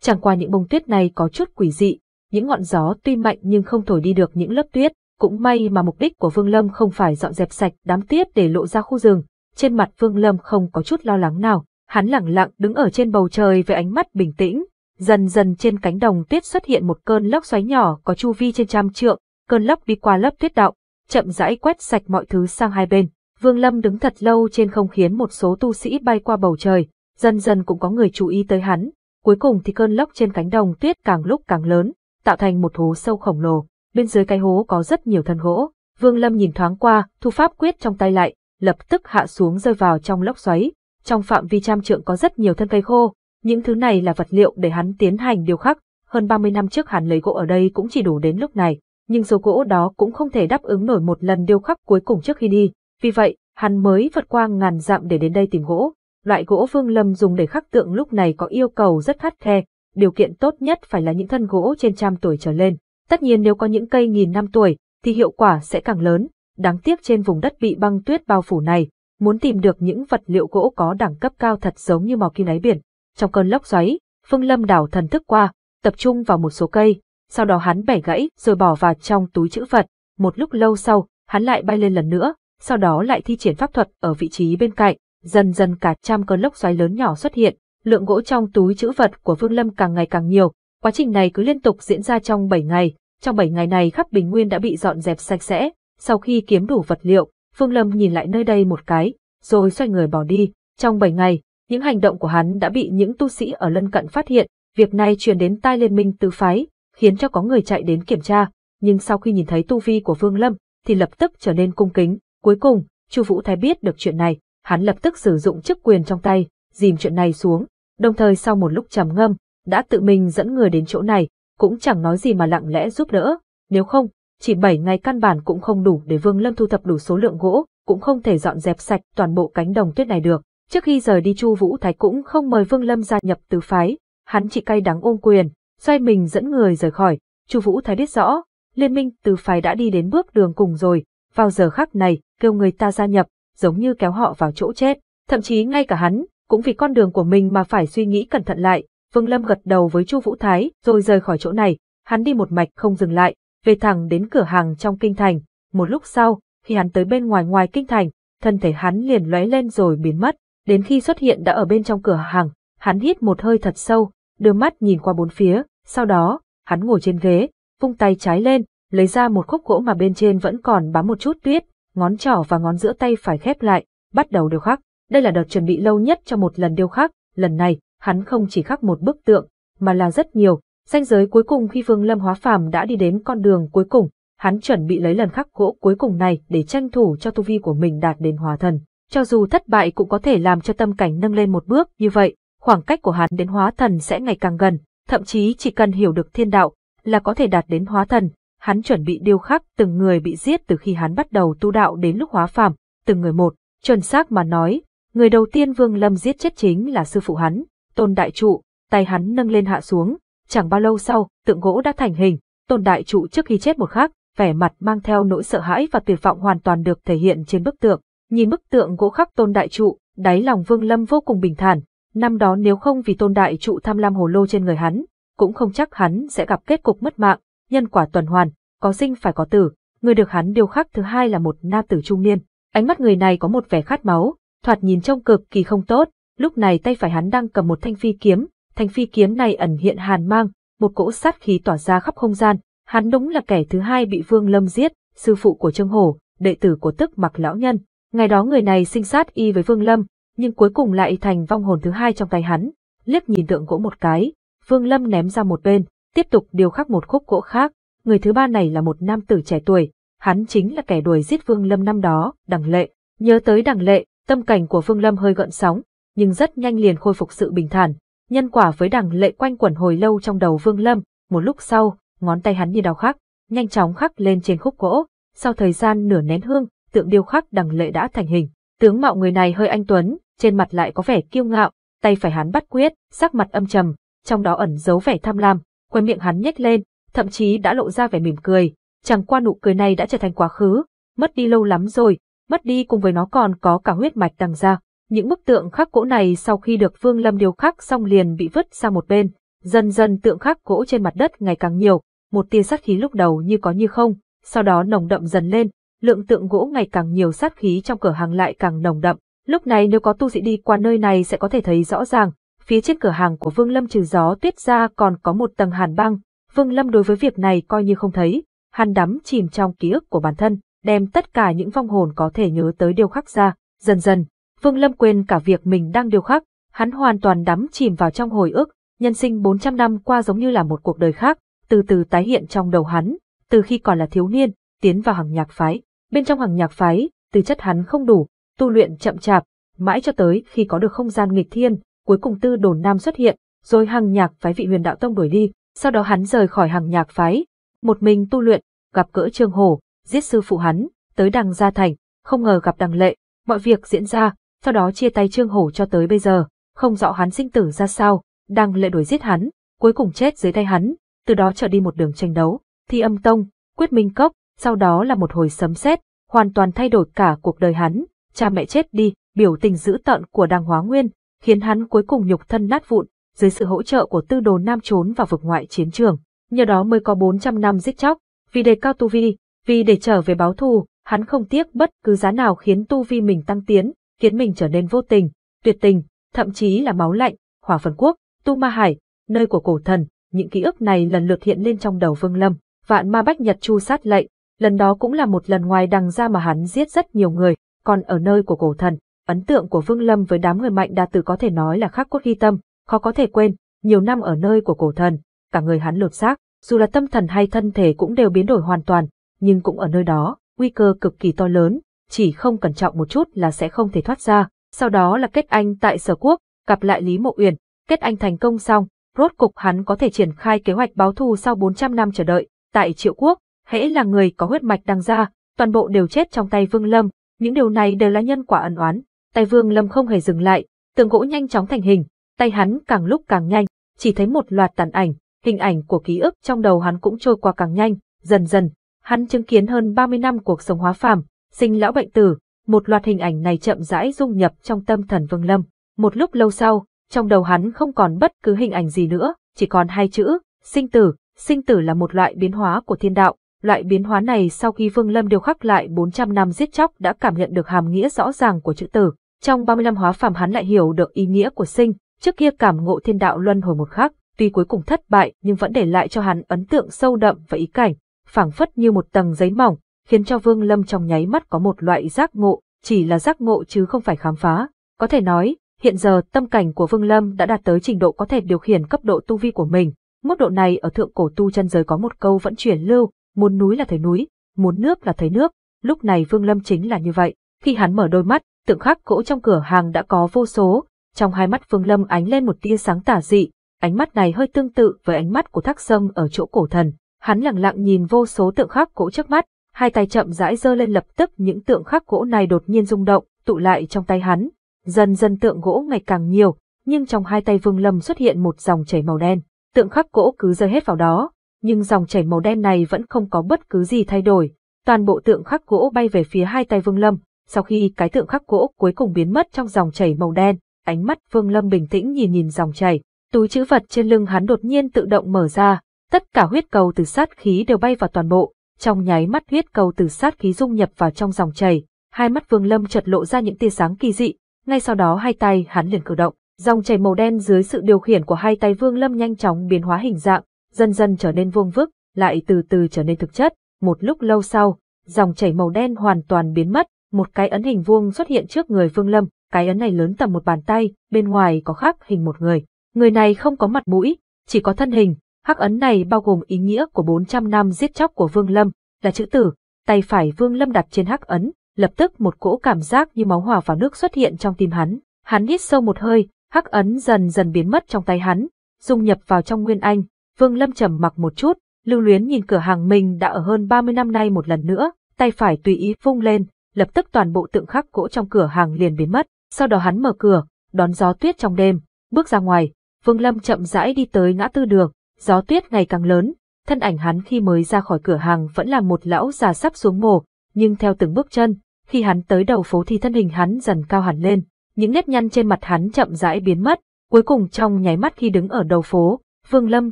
Chẳng qua những bông tuyết này có chút quỷ dị, những ngọn gió tuy mạnh nhưng không thổi đi được những lớp tuyết, cũng may mà mục đích của Vương Lâm không phải dọn dẹp sạch đám tuyết để lộ ra khu rừng, trên mặt Vương Lâm không có chút lo lắng nào, hắn lặng lặng đứng ở trên bầu trời với ánh mắt bình tĩnh, dần dần trên cánh đồng tuyết xuất hiện một cơn lốc xoáy nhỏ có chu vi trên trăm trượng, cơn lốc đi qua lớp tuyết động, chậm rãi quét sạch mọi thứ sang hai bên. Vương Lâm đứng thật lâu trên không khiến một số tu sĩ bay qua bầu trời, dần dần cũng có người chú ý tới hắn, cuối cùng thì cơn lốc trên cánh đồng tuyết càng lúc càng lớn, tạo thành một hố sâu khổng lồ, bên dưới cái hố có rất nhiều thân gỗ. Vương Lâm nhìn thoáng qua, thu pháp quyết trong tay lại, lập tức hạ xuống rơi vào trong lốc xoáy. Trong phạm vi trăm trượng có rất nhiều thân cây khô, những thứ này là vật liệu để hắn tiến hành điều khắc, hơn 30 năm trước hắn lấy gỗ ở đây cũng chỉ đủ đến lúc này, nhưng số gỗ đó cũng không thể đáp ứng nổi một lần điêu khắc cuối cùng trước khi đi, vì vậy, hắn mới vượt qua ngàn dặm để đến đây tìm gỗ. Loại gỗ Vương Lâm dùng để khắc tượng lúc này có yêu cầu rất khắt khe, điều kiện tốt nhất phải là những thân gỗ trên trăm tuổi trở lên. Tất nhiên nếu có những cây nghìn năm tuổi, thì hiệu quả sẽ càng lớn. Đáng tiếc trên vùng đất bị băng tuyết bao phủ này, muốn tìm được những vật liệu gỗ có đẳng cấp cao thật giống như màu kim đáy biển. Trong cơn lốc xoáy, Phương Lâm đảo thần thức qua, tập trung vào một số cây, sau đó hắn bẻ gãy rồi bỏ vào trong túi chữ vật. Một lúc lâu sau, hắn lại bay lên lần nữa, sau đó lại thi triển pháp thuật ở vị trí bên cạnh, dần dần cả trăm cơn lốc xoáy lớn nhỏ xuất hiện, lượng gỗ trong túi chữ vật của Vương Lâm càng ngày càng nhiều, quá trình này cứ liên tục diễn ra trong 7 ngày, trong 7 ngày này khắp bình nguyên đã bị dọn dẹp sạch sẽ, sau khi kiếm đủ vật liệu, Vương Lâm nhìn lại nơi đây một cái, rồi xoay người bỏ đi, trong 7 ngày, những hành động của hắn đã bị những tu sĩ ở lân cận phát hiện, việc này truyền đến tai liên minh tứ phái, khiến cho có người chạy đến kiểm tra, nhưng sau khi nhìn thấy tu vi của Vương Lâm thì lập tức trở nên cung kính, Cuối cùng, Chu Vũ Thái biết được chuyện này, hắn lập tức sử dụng chức quyền trong tay, dìm chuyện này xuống, đồng thời sau một lúc trầm ngâm, đã tự mình dẫn người đến chỗ này, cũng chẳng nói gì mà lặng lẽ giúp đỡ, nếu không, chỉ 7 ngày căn bản cũng không đủ để Vương Lâm thu thập đủ số lượng gỗ, cũng không thể dọn dẹp sạch toàn bộ cánh đồng tuyết này được. Trước khi rời đi Chu Vũ Thái cũng không mời Vương Lâm gia nhập Từ phái, hắn chỉ cay đắng ôm quyền, xoay mình dẫn người rời khỏi. Chu Vũ Thái biết rõ, liên minh Từ phái đã đi đến bước đường cùng rồi, vào giờ khắc này, kêu người ta gia nhập, giống như kéo họ vào chỗ chết, thậm chí ngay cả hắn, cũng vì con đường của mình mà phải suy nghĩ cẩn thận lại. Vương Lâm gật đầu với Chu Vũ Thái, rồi rời khỏi chỗ này, hắn đi một mạch không dừng lại, về thẳng đến cửa hàng trong kinh thành. Một lúc sau, khi hắn tới bên ngoài ngoài kinh thành, thân thể hắn liền lóe lên rồi biến mất, đến khi xuất hiện đã ở bên trong cửa hàng, hắn hít một hơi thật sâu, đưa mắt nhìn qua bốn phía, sau đó, hắn ngồi trên ghế, vung tay trái lên, lấy ra một khúc gỗ mà bên trên vẫn còn bám một chút tuyết, ngón trỏ và ngón giữa tay phải khép lại, bắt đầu điêu khắc. Đây là đợt chuẩn bị lâu nhất cho một lần điêu khắc, lần này, hắn không chỉ khắc một bức tượng, mà là rất nhiều. Danh giới cuối cùng khi Vương Lâm Hóa Phàm đã đi đến con đường cuối cùng, hắn chuẩn bị lấy lần khắc gỗ cuối cùng này để tranh thủ cho tu vi của mình đạt đến hòa thần. Cho dù thất bại cũng có thể làm cho tâm cảnh nâng lên một bước như vậy, khoảng cách của hắn đến hóa thần sẽ ngày càng gần, thậm chí chỉ cần hiểu được thiên đạo là có thể đạt đến hóa thần hắn chuẩn bị điêu khắc từng người bị giết từ khi hắn bắt đầu tu đạo đến lúc hóa phàm, từng người một, chuẩn xác mà nói, người đầu tiên Vương Lâm giết chết chính là sư phụ hắn, Tôn Đại Trụ, tay hắn nâng lên hạ xuống, chẳng bao lâu sau, tượng gỗ đã thành hình, Tôn Đại Trụ trước khi chết một khắc, vẻ mặt mang theo nỗi sợ hãi và tuyệt vọng hoàn toàn được thể hiện trên bức tượng, nhìn bức tượng gỗ khắc Tôn Đại Trụ, đáy lòng Vương Lâm vô cùng bình thản, năm đó nếu không vì Tôn Đại Trụ tham lam hồ lô trên người hắn, cũng không chắc hắn sẽ gặp kết cục mất mạng, nhân quả tuần hoàn, có sinh phải có tử, người được hắn điều khắc thứ hai là một nam tử trung niên. Ánh mắt người này có một vẻ khát máu, thoạt nhìn trông cực kỳ không tốt, lúc này tay phải hắn đang cầm một thanh phi kiếm, thanh phi kiếm này ẩn hiện hàn mang, một cỗ sát khí tỏa ra khắp không gian, hắn đúng là kẻ thứ hai bị Vương Lâm giết, sư phụ của Trương Hổ, đệ tử của Tức Mặc lão nhân. Ngày đó người này sinh sát y với Vương Lâm, nhưng cuối cùng lại thành vong hồn thứ hai trong tay hắn, liếc nhìn tượng gỗ một cái, Vương Lâm ném ra một bên, tiếp tục điều khắc một khúc gỗ khác, người thứ ba này là một nam tử trẻ tuổi, hắn chính là kẻ đuổi giết Vương Lâm năm đó, Đằng Lệ. Nhớ tới Đằng Lệ, tâm cảnh của Vương Lâm hơi gợn sóng, nhưng rất nhanh liền khôi phục sự bình thản, nhân quả với Đằng Lệ quanh quẩn hồi lâu trong đầu Vương Lâm, một lúc sau, ngón tay hắn như đào khắc, nhanh chóng khắc lên trên khúc gỗ, sau thời gian nửa nén hương, tượng điêu khắc Đằng Lệ đã thành hình. Tướng mạo người này hơi anh tuấn, trên mặt lại có vẻ kiêu ngạo, tay phải hắn bắt quyết, sắc mặt âm trầm, trong đó ẩn giấu vẻ tham lam, khóe miệng hắn nhếch lên, thậm chí đã lộ ra vẻ mỉm cười, chẳng qua nụ cười này đã trở thành quá khứ, mất đi lâu lắm rồi, mất đi cùng với nó còn có cả huyết mạch đằng ra. Những bức tượng khắc gỗ này sau khi được Vương Lâm điều khắc xong liền bị vứt sang một bên, dần dần tượng khắc gỗ trên mặt đất ngày càng nhiều, một tia sát khí lúc đầu như có như không, sau đó nồng đậm dần lên, lượng tượng gỗ ngày càng nhiều sát khí trong cửa hàng lại càng nồng đậm. Lúc này nếu có tu sĩ đi qua nơi này sẽ có thể thấy rõ ràng, phía trên cửa hàng của Vương Lâm trừ gió tuyết ra còn có một tầng hàn băng, Vương Lâm đối với việc này coi như không thấy, hàn đắm chìm trong ký ức của bản thân, đem tất cả những vong hồn có thể nhớ tới điều khắc ra, dần dần, Vương Lâm quên cả việc mình đang điều khắc, hắn hoàn toàn đắm chìm vào trong hồi ức, nhân sinh 400 năm qua giống như là một cuộc đời khác, từ từ tái hiện trong đầu hắn, từ khi còn là thiếu niên, tiến vào hàng nhạc phái, bên trong hàng nhạc phái, từ chất hắn không đủ, tu luyện chậm chạp, mãi cho tới khi có được không gian nghịch thiên, cuối cùng tư đồn nam xuất hiện, rồi Hằng nhạc phái vị huyền đạo tông đuổi đi, sau đó hắn rời khỏi Hằng nhạc phái, một mình tu luyện, gặp cỡ Trương Hổ, giết sư phụ hắn, tới đằng Gia Thành, không ngờ gặp đằng lệ, mọi việc diễn ra, sau đó chia tay Trương Hổ cho tới bây giờ, không rõ hắn sinh tử ra sao, đằng lệ đuổi giết hắn, cuối cùng chết dưới tay hắn, từ đó trở đi một đường tranh đấu, thi âm tông, quyết minh cốc, sau đó là một hồi sấm sét, hoàn toàn thay đổi cả cuộc đời hắn, cha mẹ chết đi, biểu tình dữ tợn của đàng hóa nguyên, khiến hắn cuối cùng nhục thân nát vụn, dưới sự hỗ trợ của tư đồ nam trốn vào vực ngoại chiến trường. Nhờ đó mới có 400 năm giết chóc, vì đề cao tu vi, vì để trở về báo thù, hắn không tiếc bất cứ giá nào khiến tu vi mình tăng tiến, khiến mình trở nên vô tình, tuyệt tình, thậm chí là máu lạnh, hỏa phần quốc, tu ma hải, nơi của cổ thần, những ký ức này lần lượt hiện lên trong đầu Vương Lâm, vạn ma bách nhật chu sát lệnh, lần đó cũng là một lần ngoài đằng ra mà hắn giết rất nhiều người, còn ở nơi của cổ thần, Ấn tượng của Vương Lâm với đám người mạnh đa tử có thể nói là khắc cốt ghi tâm, khó có thể quên, nhiều năm ở nơi của cổ thần, cả người hắn lột xác, dù là tâm thần hay thân thể cũng đều biến đổi hoàn toàn, nhưng cũng ở nơi đó, nguy cơ cực kỳ to lớn, chỉ không cẩn trọng một chút là sẽ không thể thoát ra, sau đó là kết anh tại sở quốc, gặp lại Lý Mộ Uyển, kết anh thành công xong, rốt cục hắn có thể triển khai kế hoạch báo thù sau 400 năm chờ đợi, tại triệu quốc, hễ là người có huyết mạch đăng ra, toàn bộ đều chết trong tay Vương Lâm, những điều này đều là nhân quả ẩn oán, Tay Vương Lâm không hề dừng lại, tường gỗ nhanh chóng thành hình, tay hắn càng lúc càng nhanh, chỉ thấy một loạt tàn ảnh, hình ảnh của ký ức trong đầu hắn cũng trôi qua càng nhanh, dần dần, hắn chứng kiến hơn 30 năm cuộc sống hóa phàm, sinh lão bệnh tử, một loạt hình ảnh này chậm rãi dung nhập trong tâm thần Vương Lâm. Một lúc lâu sau, trong đầu hắn không còn bất cứ hình ảnh gì nữa, chỉ còn hai chữ, sinh tử. Sinh tử là một loại biến hóa của thiên đạo, loại biến hóa này sau khi Vương Lâm điều khắc lại 400 năm giết chóc đã cảm nhận được hàm nghĩa rõ ràng của chữ tử. Trong 35 hóa phàm hắn lại hiểu được ý nghĩa của sinh, trước kia cảm ngộ thiên đạo luân hồi một khắc, tuy cuối cùng thất bại nhưng vẫn để lại cho hắn ấn tượng sâu đậm và ý cảnh, phảng phất như một tầng giấy mỏng, khiến cho Vương Lâm trong nháy mắt có một loại giác ngộ, chỉ là giác ngộ chứ không phải khám phá. Có thể nói, hiện giờ tâm cảnh của Vương Lâm đã đạt tới trình độ có thể điều khiển cấp độ tu vi của mình. Mức độ này ở thượng cổ tu chân giới có một câu vẫn chuyển lưu, muốn núi là thấy núi, muốn nước là thấy nước. Lúc này Vương Lâm chính là như vậy. Khi hắn mở đôi mắt, tượng khắc gỗ trong cửa hàng đã có vô số, trong hai mắt Phương Lâm ánh lên một tia sáng tả dị, ánh mắt này hơi tương tự với ánh mắt của Thác Sâm ở chỗ cổ thần. Hắn lặng lặng nhìn vô số tượng khắc gỗ trước mắt, hai tay chậm rãi giơ lên lập tức những tượng khắc gỗ này đột nhiên rung động, tụ lại trong tay hắn. Dần dần tượng gỗ ngày càng nhiều, nhưng trong hai tay Vương Lâm xuất hiện một dòng chảy màu đen. Tượng khắc gỗ cứ rơi hết vào đó, nhưng dòng chảy màu đen này vẫn không có bất cứ gì thay đổi. Toàn bộ tượng khắc gỗ bay về phía hai tay Vương Lâm, sau khi cái tượng khắc gỗ cuối cùng biến mất trong dòng chảy màu đen, ánh mắt Vương Lâm bình tĩnh nhìn nhìn dòng chảy, túi chữ vật trên lưng hắn đột nhiên tự động mở ra, tất cả huyết cầu từ sát khí đều bay vào toàn bộ, trong nháy mắt huyết cầu từ sát khí dung nhập vào trong dòng chảy, hai mắt Vương Lâm chợt lộ ra những tia sáng kỳ dị, ngay sau đó hai tay hắn liền cử động, dòng chảy màu đen dưới sự điều khiển của hai tay Vương Lâm nhanh chóng biến hóa hình dạng, dần dần trở nên vuông vức, lại từ từ trở nên thực chất, một lúc lâu sau, dòng chảy màu đen hoàn toàn biến mất, một cái ấn hình vuông xuất hiện trước người Vương Lâm, cái ấn này lớn tầm một bàn tay, bên ngoài có khắc hình một người. Người này không có mặt mũi, chỉ có thân hình, hắc ấn này bao gồm ý nghĩa của 400 năm giết chóc của Vương Lâm, là chữ tử, tay phải Vương Lâm đặt trên hắc ấn, lập tức một cỗ cảm giác như máu hòa vào nước xuất hiện trong tim hắn. Hắn hít sâu một hơi, hắc ấn dần dần biến mất trong tay hắn, dung nhập vào trong nguyên anh. Vương Lâm trầm mặc một chút, lưu luyến nhìn cửa hàng mình đã ở hơn 30 năm nay một lần nữa, tay phải tùy ý vung lên, lập tức toàn bộ tượng khắc gỗ trong cửa hàng liền biến mất, sau đó hắn mở cửa, đón gió tuyết trong đêm, bước ra ngoài, Vương Lâm chậm rãi đi tới ngã tư đường, gió tuyết ngày càng lớn, thân ảnh hắn khi mới ra khỏi cửa hàng vẫn là một lão già sắp xuống mồ, nhưng theo từng bước chân, khi hắn tới đầu phố thì thân hình hắn dần cao hẳn lên, những nếp nhăn trên mặt hắn chậm rãi biến mất, cuối cùng trong nháy mắt khi đứng ở đầu phố, Vương Lâm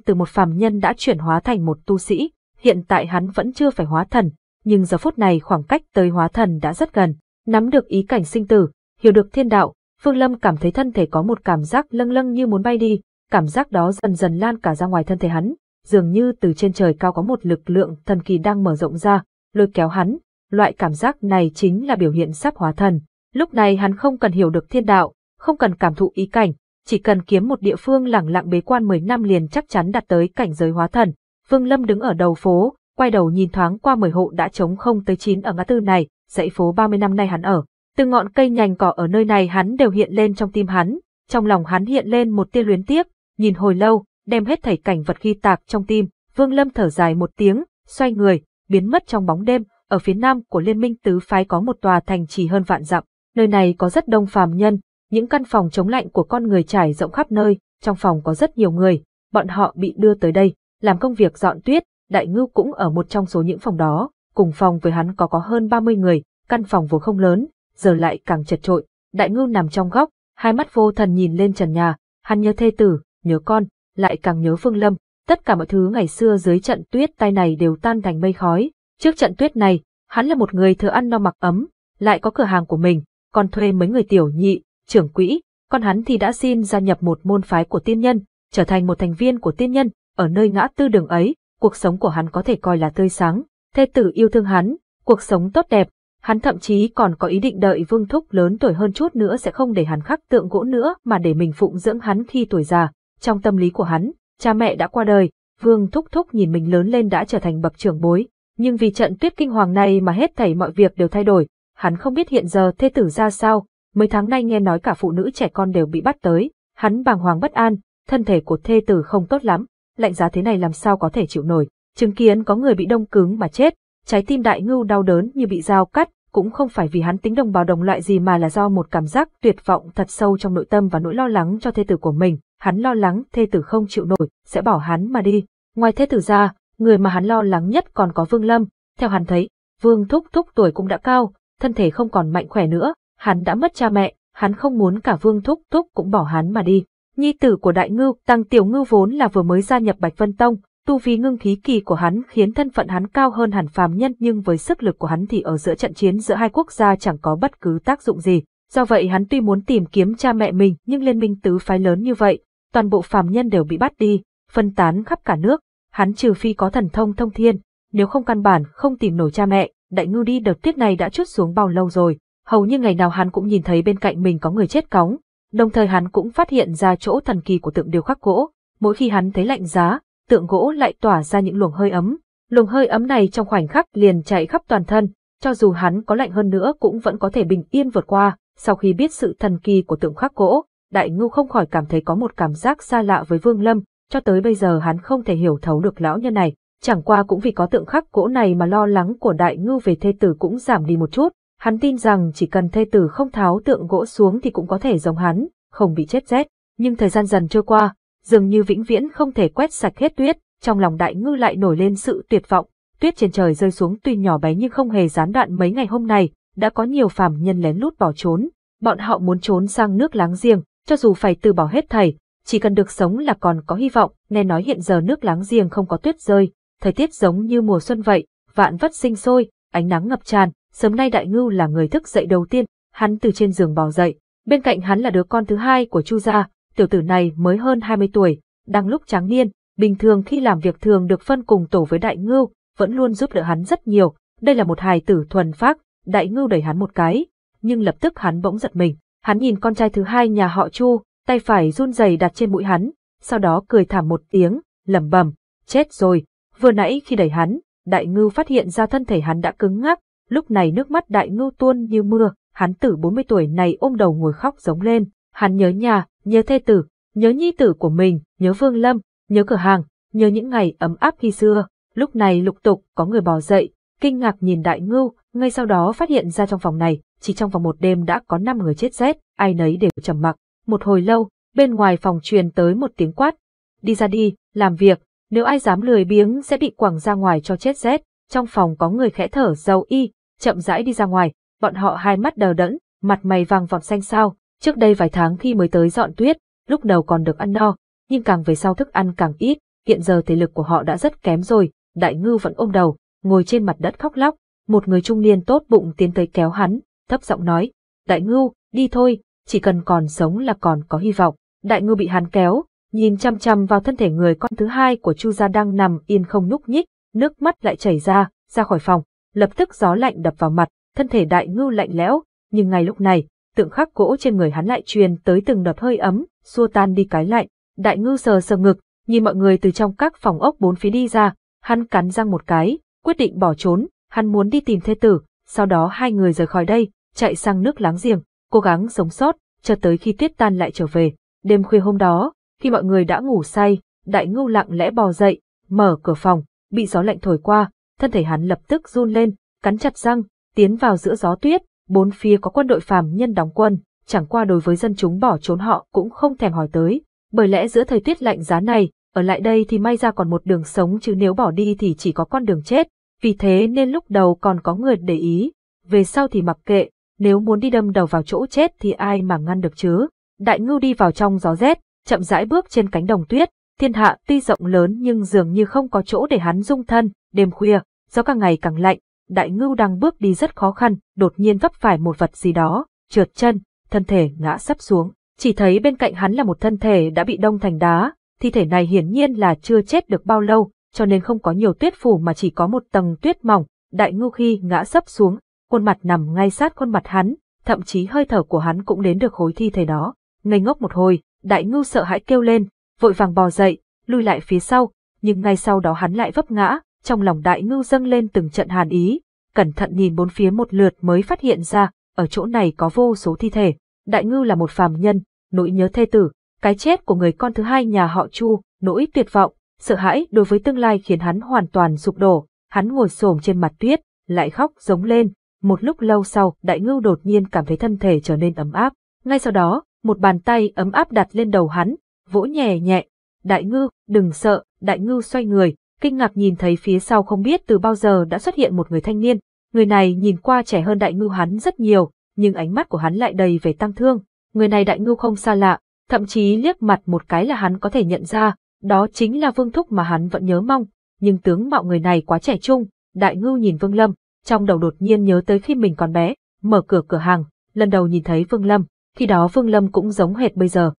từ một phàm nhân đã chuyển hóa thành một tu sĩ, hiện tại hắn vẫn chưa phải hóa thần, nhưng giờ phút này khoảng cách tới hóa thần đã rất gần. Nắm được ý cảnh sinh tử, hiểu được thiên đạo, Phương Lâm cảm thấy thân thể có một cảm giác lâng lâng như muốn bay đi, cảm giác đó dần dần lan cả ra ngoài thân thể hắn, dường như từ trên trời cao có một lực lượng thần kỳ đang mở rộng ra, lôi kéo hắn, loại cảm giác này chính là biểu hiện sắp hóa thần. Lúc này hắn không cần hiểu được thiên đạo, không cần cảm thụ ý cảnh, chỉ cần kiếm một địa phương lẳng lặng bế quan 10 năm liền chắc chắn đạt tới cảnh giới hóa thần. phương Lâm đứng ở đầu phố, quay đầu nhìn thoáng qua mười hộ đã trống không tới chín ở ngã tư này, dãy phố 30 năm nay hắn ở. Từ ngọn cây nhành cỏ ở nơi này hắn đều hiện lên trong tim hắn, trong lòng hắn hiện lên một tia luyến tiếc, nhìn hồi lâu, đem hết thảy cảnh vật ghi tạc trong tim, Vương Lâm thở dài một tiếng, xoay người, biến mất trong bóng đêm, ở phía nam của Liên minh tứ phái có một tòa thành chỉ hơn vạn dặm, nơi này có rất đông phàm nhân, những căn phòng chống lạnh của con người trải rộng khắp nơi, trong phòng có rất nhiều người, bọn họ bị đưa tới đây, làm công việc dọn tuyết, Đại Ngưu cũng ở một trong số những phòng đó, cùng phòng với hắn có có hơn 30 người, căn phòng vốn không lớn, giờ lại càng chật trội. Đại Ngưu nằm trong góc, hai mắt vô thần nhìn lên trần nhà, hắn nhớ thê tử, nhớ con, lại càng nhớ Phương Lâm, tất cả mọi thứ ngày xưa dưới trận tuyết tay này đều tan thành mây khói. Trước trận tuyết này, hắn là một người thừa ăn no mặc ấm, lại có cửa hàng của mình, còn thuê mấy người tiểu nhị, trưởng quỹ, còn hắn thì đã xin gia nhập một môn phái của tiên nhân, trở thành một thành viên của tiên nhân, ở nơi ngã tư đường ấy, cuộc sống của hắn có thể coi là tươi sáng, thê tử yêu thương hắn, cuộc sống tốt đẹp, hắn thậm chí còn có ý định đợi Vương Thúc lớn tuổi hơn chút nữa sẽ không để hắn khắc tượng gỗ nữa mà để mình phụng dưỡng hắn khi tuổi già. Trong tâm lý của hắn, cha mẹ đã qua đời, Vương Thúc Thúc nhìn mình lớn lên đã trở thành bậc trưởng bối, nhưng vì trận tuyết kinh hoàng này mà hết thảy mọi việc đều thay đổi, hắn không biết hiện giờ thê tử ra sao, mấy tháng nay nghe nói cả phụ nữ trẻ con đều bị bắt tới, hắn bàng hoàng bất an, thân thể của thê tử không tốt lắm, lạnh giá thế này làm sao có thể chịu nổi, chứng kiến có người bị đông cứng mà chết, trái tim đại ngưu đau đớn như bị dao cắt, cũng không phải vì hắn tính đồng bào đồng loại gì mà là do một cảm giác tuyệt vọng thật sâu trong nội tâm và nỗi lo lắng cho thê tử của mình, hắn lo lắng thê tử không chịu nổi, sẽ bỏ hắn mà đi. Ngoài thê tử ra, người mà hắn lo lắng nhất còn có Vương Lâm, theo hắn thấy, Vương Thúc Thúc tuổi cũng đã cao, thân thể không còn mạnh khỏe nữa, hắn đã mất cha mẹ, hắn không muốn cả Vương Thúc Thúc cũng bỏ hắn mà đi. Nhi tử của đại ngưu tăng tiểu ngưu vốn là vừa mới gia nhập Bạch Vân Tông, tu vi ngưng khí kỳ của hắn khiến thân phận hắn cao hơn hẳn phàm nhân nhưng với sức lực của hắn thì ở giữa trận chiến giữa hai quốc gia chẳng có bất cứ tác dụng gì. Do vậy hắn tuy muốn tìm kiếm cha mẹ mình nhưng liên minh tứ phái lớn như vậy, toàn bộ phàm nhân đều bị bắt đi, phân tán khắp cả nước, hắn trừ phi có thần thông thông thiên, nếu không căn bản không tìm nổi cha mẹ, đại ngưu đi đợt tiết này đã chút xuống bao lâu rồi, hầu như ngày nào hắn cũng nhìn thấy bên cạnh mình có người chết cóng, Đồng thời hắn cũng phát hiện ra chỗ thần kỳ của tượng điêu khắc gỗ, mỗi khi hắn thấy lạnh giá, tượng gỗ lại tỏa ra những luồng hơi ấm. Luồng hơi ấm này trong khoảnh khắc liền chạy khắp toàn thân, cho dù hắn có lạnh hơn nữa cũng vẫn có thể bình yên vượt qua. Sau khi biết sự thần kỳ của tượng khắc gỗ, Đại Ngưu không khỏi cảm thấy có một cảm giác xa lạ với Vương Lâm, cho tới bây giờ hắn không thể hiểu thấu được lão nhân này. Chẳng qua cũng vì có tượng khắc gỗ này mà lo lắng của Đại Ngưu về thê tử cũng giảm đi một chút, Hắn tin rằng chỉ cần thê tử không tháo tượng gỗ xuống thì cũng có thể giống hắn, không bị chết rét. Nhưng thời gian dần trôi qua, dường như vĩnh viễn không thể quét sạch hết tuyết, trong lòng đại ngư lại nổi lên sự tuyệt vọng. Tuyết trên trời rơi xuống tuy nhỏ bé nhưng không hề gián đoạn mấy ngày hôm nay, đã có nhiều phàm nhân lén lút bỏ trốn. Bọn họ muốn trốn sang nước láng giềng, cho dù phải từ bỏ hết thảy, chỉ cần được sống là còn có hy vọng, nghe nói hiện giờ nước láng giềng không có tuyết rơi, thời tiết giống như mùa xuân vậy, vạn vất sinh sôi, ánh nắng ngập tràn, Sớm nay Đại Ngưu là người thức dậy đầu tiên, hắn từ trên giường bò dậy, bên cạnh hắn là đứa con thứ hai của Chu gia, tiểu tử này mới hơn 20 tuổi, đang lúc tráng niên, bình thường khi làm việc thường được phân cùng tổ với Đại Ngưu, vẫn luôn giúp đỡ hắn rất nhiều, đây là một hài tử thuần phác, Đại Ngưu đẩy hắn một cái, nhưng lập tức hắn bỗng giật mình, hắn nhìn con trai thứ hai nhà họ Chu, tay phải run rẩy đặt trên mũi hắn, sau đó cười thảm một tiếng, lẩm bẩm, chết rồi, vừa nãy khi đẩy hắn, Đại Ngưu phát hiện ra thân thể hắn đã cứng ngắc, Lúc này nước mắt đại ngưu tuôn như mưa, hắn tử 40 tuổi này ôm đầu ngồi khóc giống lên. Hắn nhớ nhà, nhớ thê tử, nhớ nhi tử của mình, nhớ Vương Lâm, nhớ cửa hàng, nhớ những ngày ấm áp khi xưa. Lúc này lục tục có người bò dậy, kinh ngạc nhìn đại ngưu, ngay sau đó phát hiện ra trong phòng này, chỉ trong vòng một đêm đã có năm người chết rét, ai nấy đều trầm mặc. Một hồi lâu, bên ngoài phòng truyền tới một tiếng quát. Đi ra đi, làm việc, nếu ai dám lười biếng sẽ bị quẳng ra ngoài cho chết rét. Trong phòng có người khẽ thở dầu y, chậm rãi đi ra ngoài, bọn họ hai mắt đờ đẫn, mặt mày vàng vọt xanh sao, trước đây vài tháng khi mới tới dọn tuyết, lúc đầu còn được ăn no, nhưng càng về sau thức ăn càng ít, hiện giờ thể lực của họ đã rất kém rồi, đại ngư vẫn ôm đầu, ngồi trên mặt đất khóc lóc, một người trung niên tốt bụng tiến tới kéo hắn, thấp giọng nói, đại ngư, đi thôi, chỉ cần còn sống là còn có hy vọng, đại ngư bị hắn kéo, nhìn chăm chăm vào thân thể người con thứ hai của Chu gia đang nằm yên không nhúc nhích, nước mắt lại chảy ra, ra khỏi phòng, lập tức gió lạnh đập vào mặt, thân thể đại ngưu lạnh lẽo, nhưng ngay lúc này, tượng khắc gỗ trên người hắn lại truyền tới từng đợt hơi ấm, xua tan đi cái lạnh. Đại ngưu sờ sờ ngực, nhìn mọi người từ trong các phòng ốc bốn phía đi ra, hắn cắn răng một cái, quyết định bỏ trốn, hắn muốn đi tìm thê tử, sau đó hai người rời khỏi đây, chạy sang nước láng giềng, cố gắng sống sót, cho tới khi tiết tan lại trở về. Đêm khuya hôm đó, khi mọi người đã ngủ say, đại ngưu lặng lẽ bò dậy, mở cửa phòng, bị gió lạnh thổi qua, thân thể hắn lập tức run lên, cắn chặt răng, tiến vào giữa gió tuyết, bốn phía có quân đội phàm nhân đóng quân, chẳng qua đối với dân chúng bỏ trốn họ cũng không thèm hỏi tới, bởi lẽ giữa thời tiết lạnh giá này, ở lại đây thì may ra còn một đường sống chứ nếu bỏ đi thì chỉ có con đường chết, vì thế nên lúc đầu còn có người để ý, về sau thì mặc kệ, nếu muốn đi đâm đầu vào chỗ chết thì ai mà ngăn được chứ. Đại ngưu đi vào trong gió rét, chậm rãi bước trên cánh đồng tuyết, Thiên hạ tuy rộng lớn nhưng dường như không có chỗ để hắn dung thân, đêm khuya, gió càng ngày càng lạnh, đại ngưu đang bước đi rất khó khăn, đột nhiên vấp phải một vật gì đó, trượt chân, thân thể ngã sắp xuống. Chỉ thấy bên cạnh hắn là một thân thể đã bị đông thành đá, thi thể này hiển nhiên là chưa chết được bao lâu, cho nên không có nhiều tuyết phủ mà chỉ có một tầng tuyết mỏng. Đại ngưu khi ngã sấp xuống, khuôn mặt nằm ngay sát khuôn mặt hắn, thậm chí hơi thở của hắn cũng đến được khối thi thể đó. Ngây ngốc một hồi, đại ngưu sợ hãi kêu lên, vội vàng bò dậy, lui lại phía sau, nhưng ngay sau đó hắn lại vấp ngã, trong lòng đại ngưu dâng lên từng trận hàn ý, cẩn thận nhìn bốn phía một lượt mới phát hiện ra, ở chỗ này có vô số thi thể. Đại ngưu là một phàm nhân, nỗi nhớ thê tử, cái chết của người con thứ hai nhà họ Chu, nỗi tuyệt vọng, sợ hãi đối với tương lai khiến hắn hoàn toàn sụp đổ, hắn ngồi xổm trên mặt tuyết, lại khóc giống lên. Một lúc lâu sau, đại ngưu đột nhiên cảm thấy thân thể trở nên ấm áp. Ngay sau đó, một bàn tay ấm áp đặt lên đầu hắn, vỗ nhẹ nhẹ. Đại ngư, đừng sợ, đại ngư xoay người, kinh ngạc nhìn thấy phía sau không biết từ bao giờ đã xuất hiện một người thanh niên. Người này nhìn qua trẻ hơn đại ngư hắn rất nhiều, nhưng ánh mắt của hắn lại đầy về tăng thương. Người này đại ngư không xa lạ, thậm chí liếc mặt một cái là hắn có thể nhận ra, đó chính là Vương Thúc mà hắn vẫn nhớ mong. Nhưng tướng mạo người này quá trẻ trung, đại ngư nhìn Vương Lâm, trong đầu đột nhiên nhớ tới khi mình còn bé, mở cửa cửa hàng, lần đầu nhìn thấy Vương Lâm, khi đó Vương Lâm cũng giống hệt bây giờ.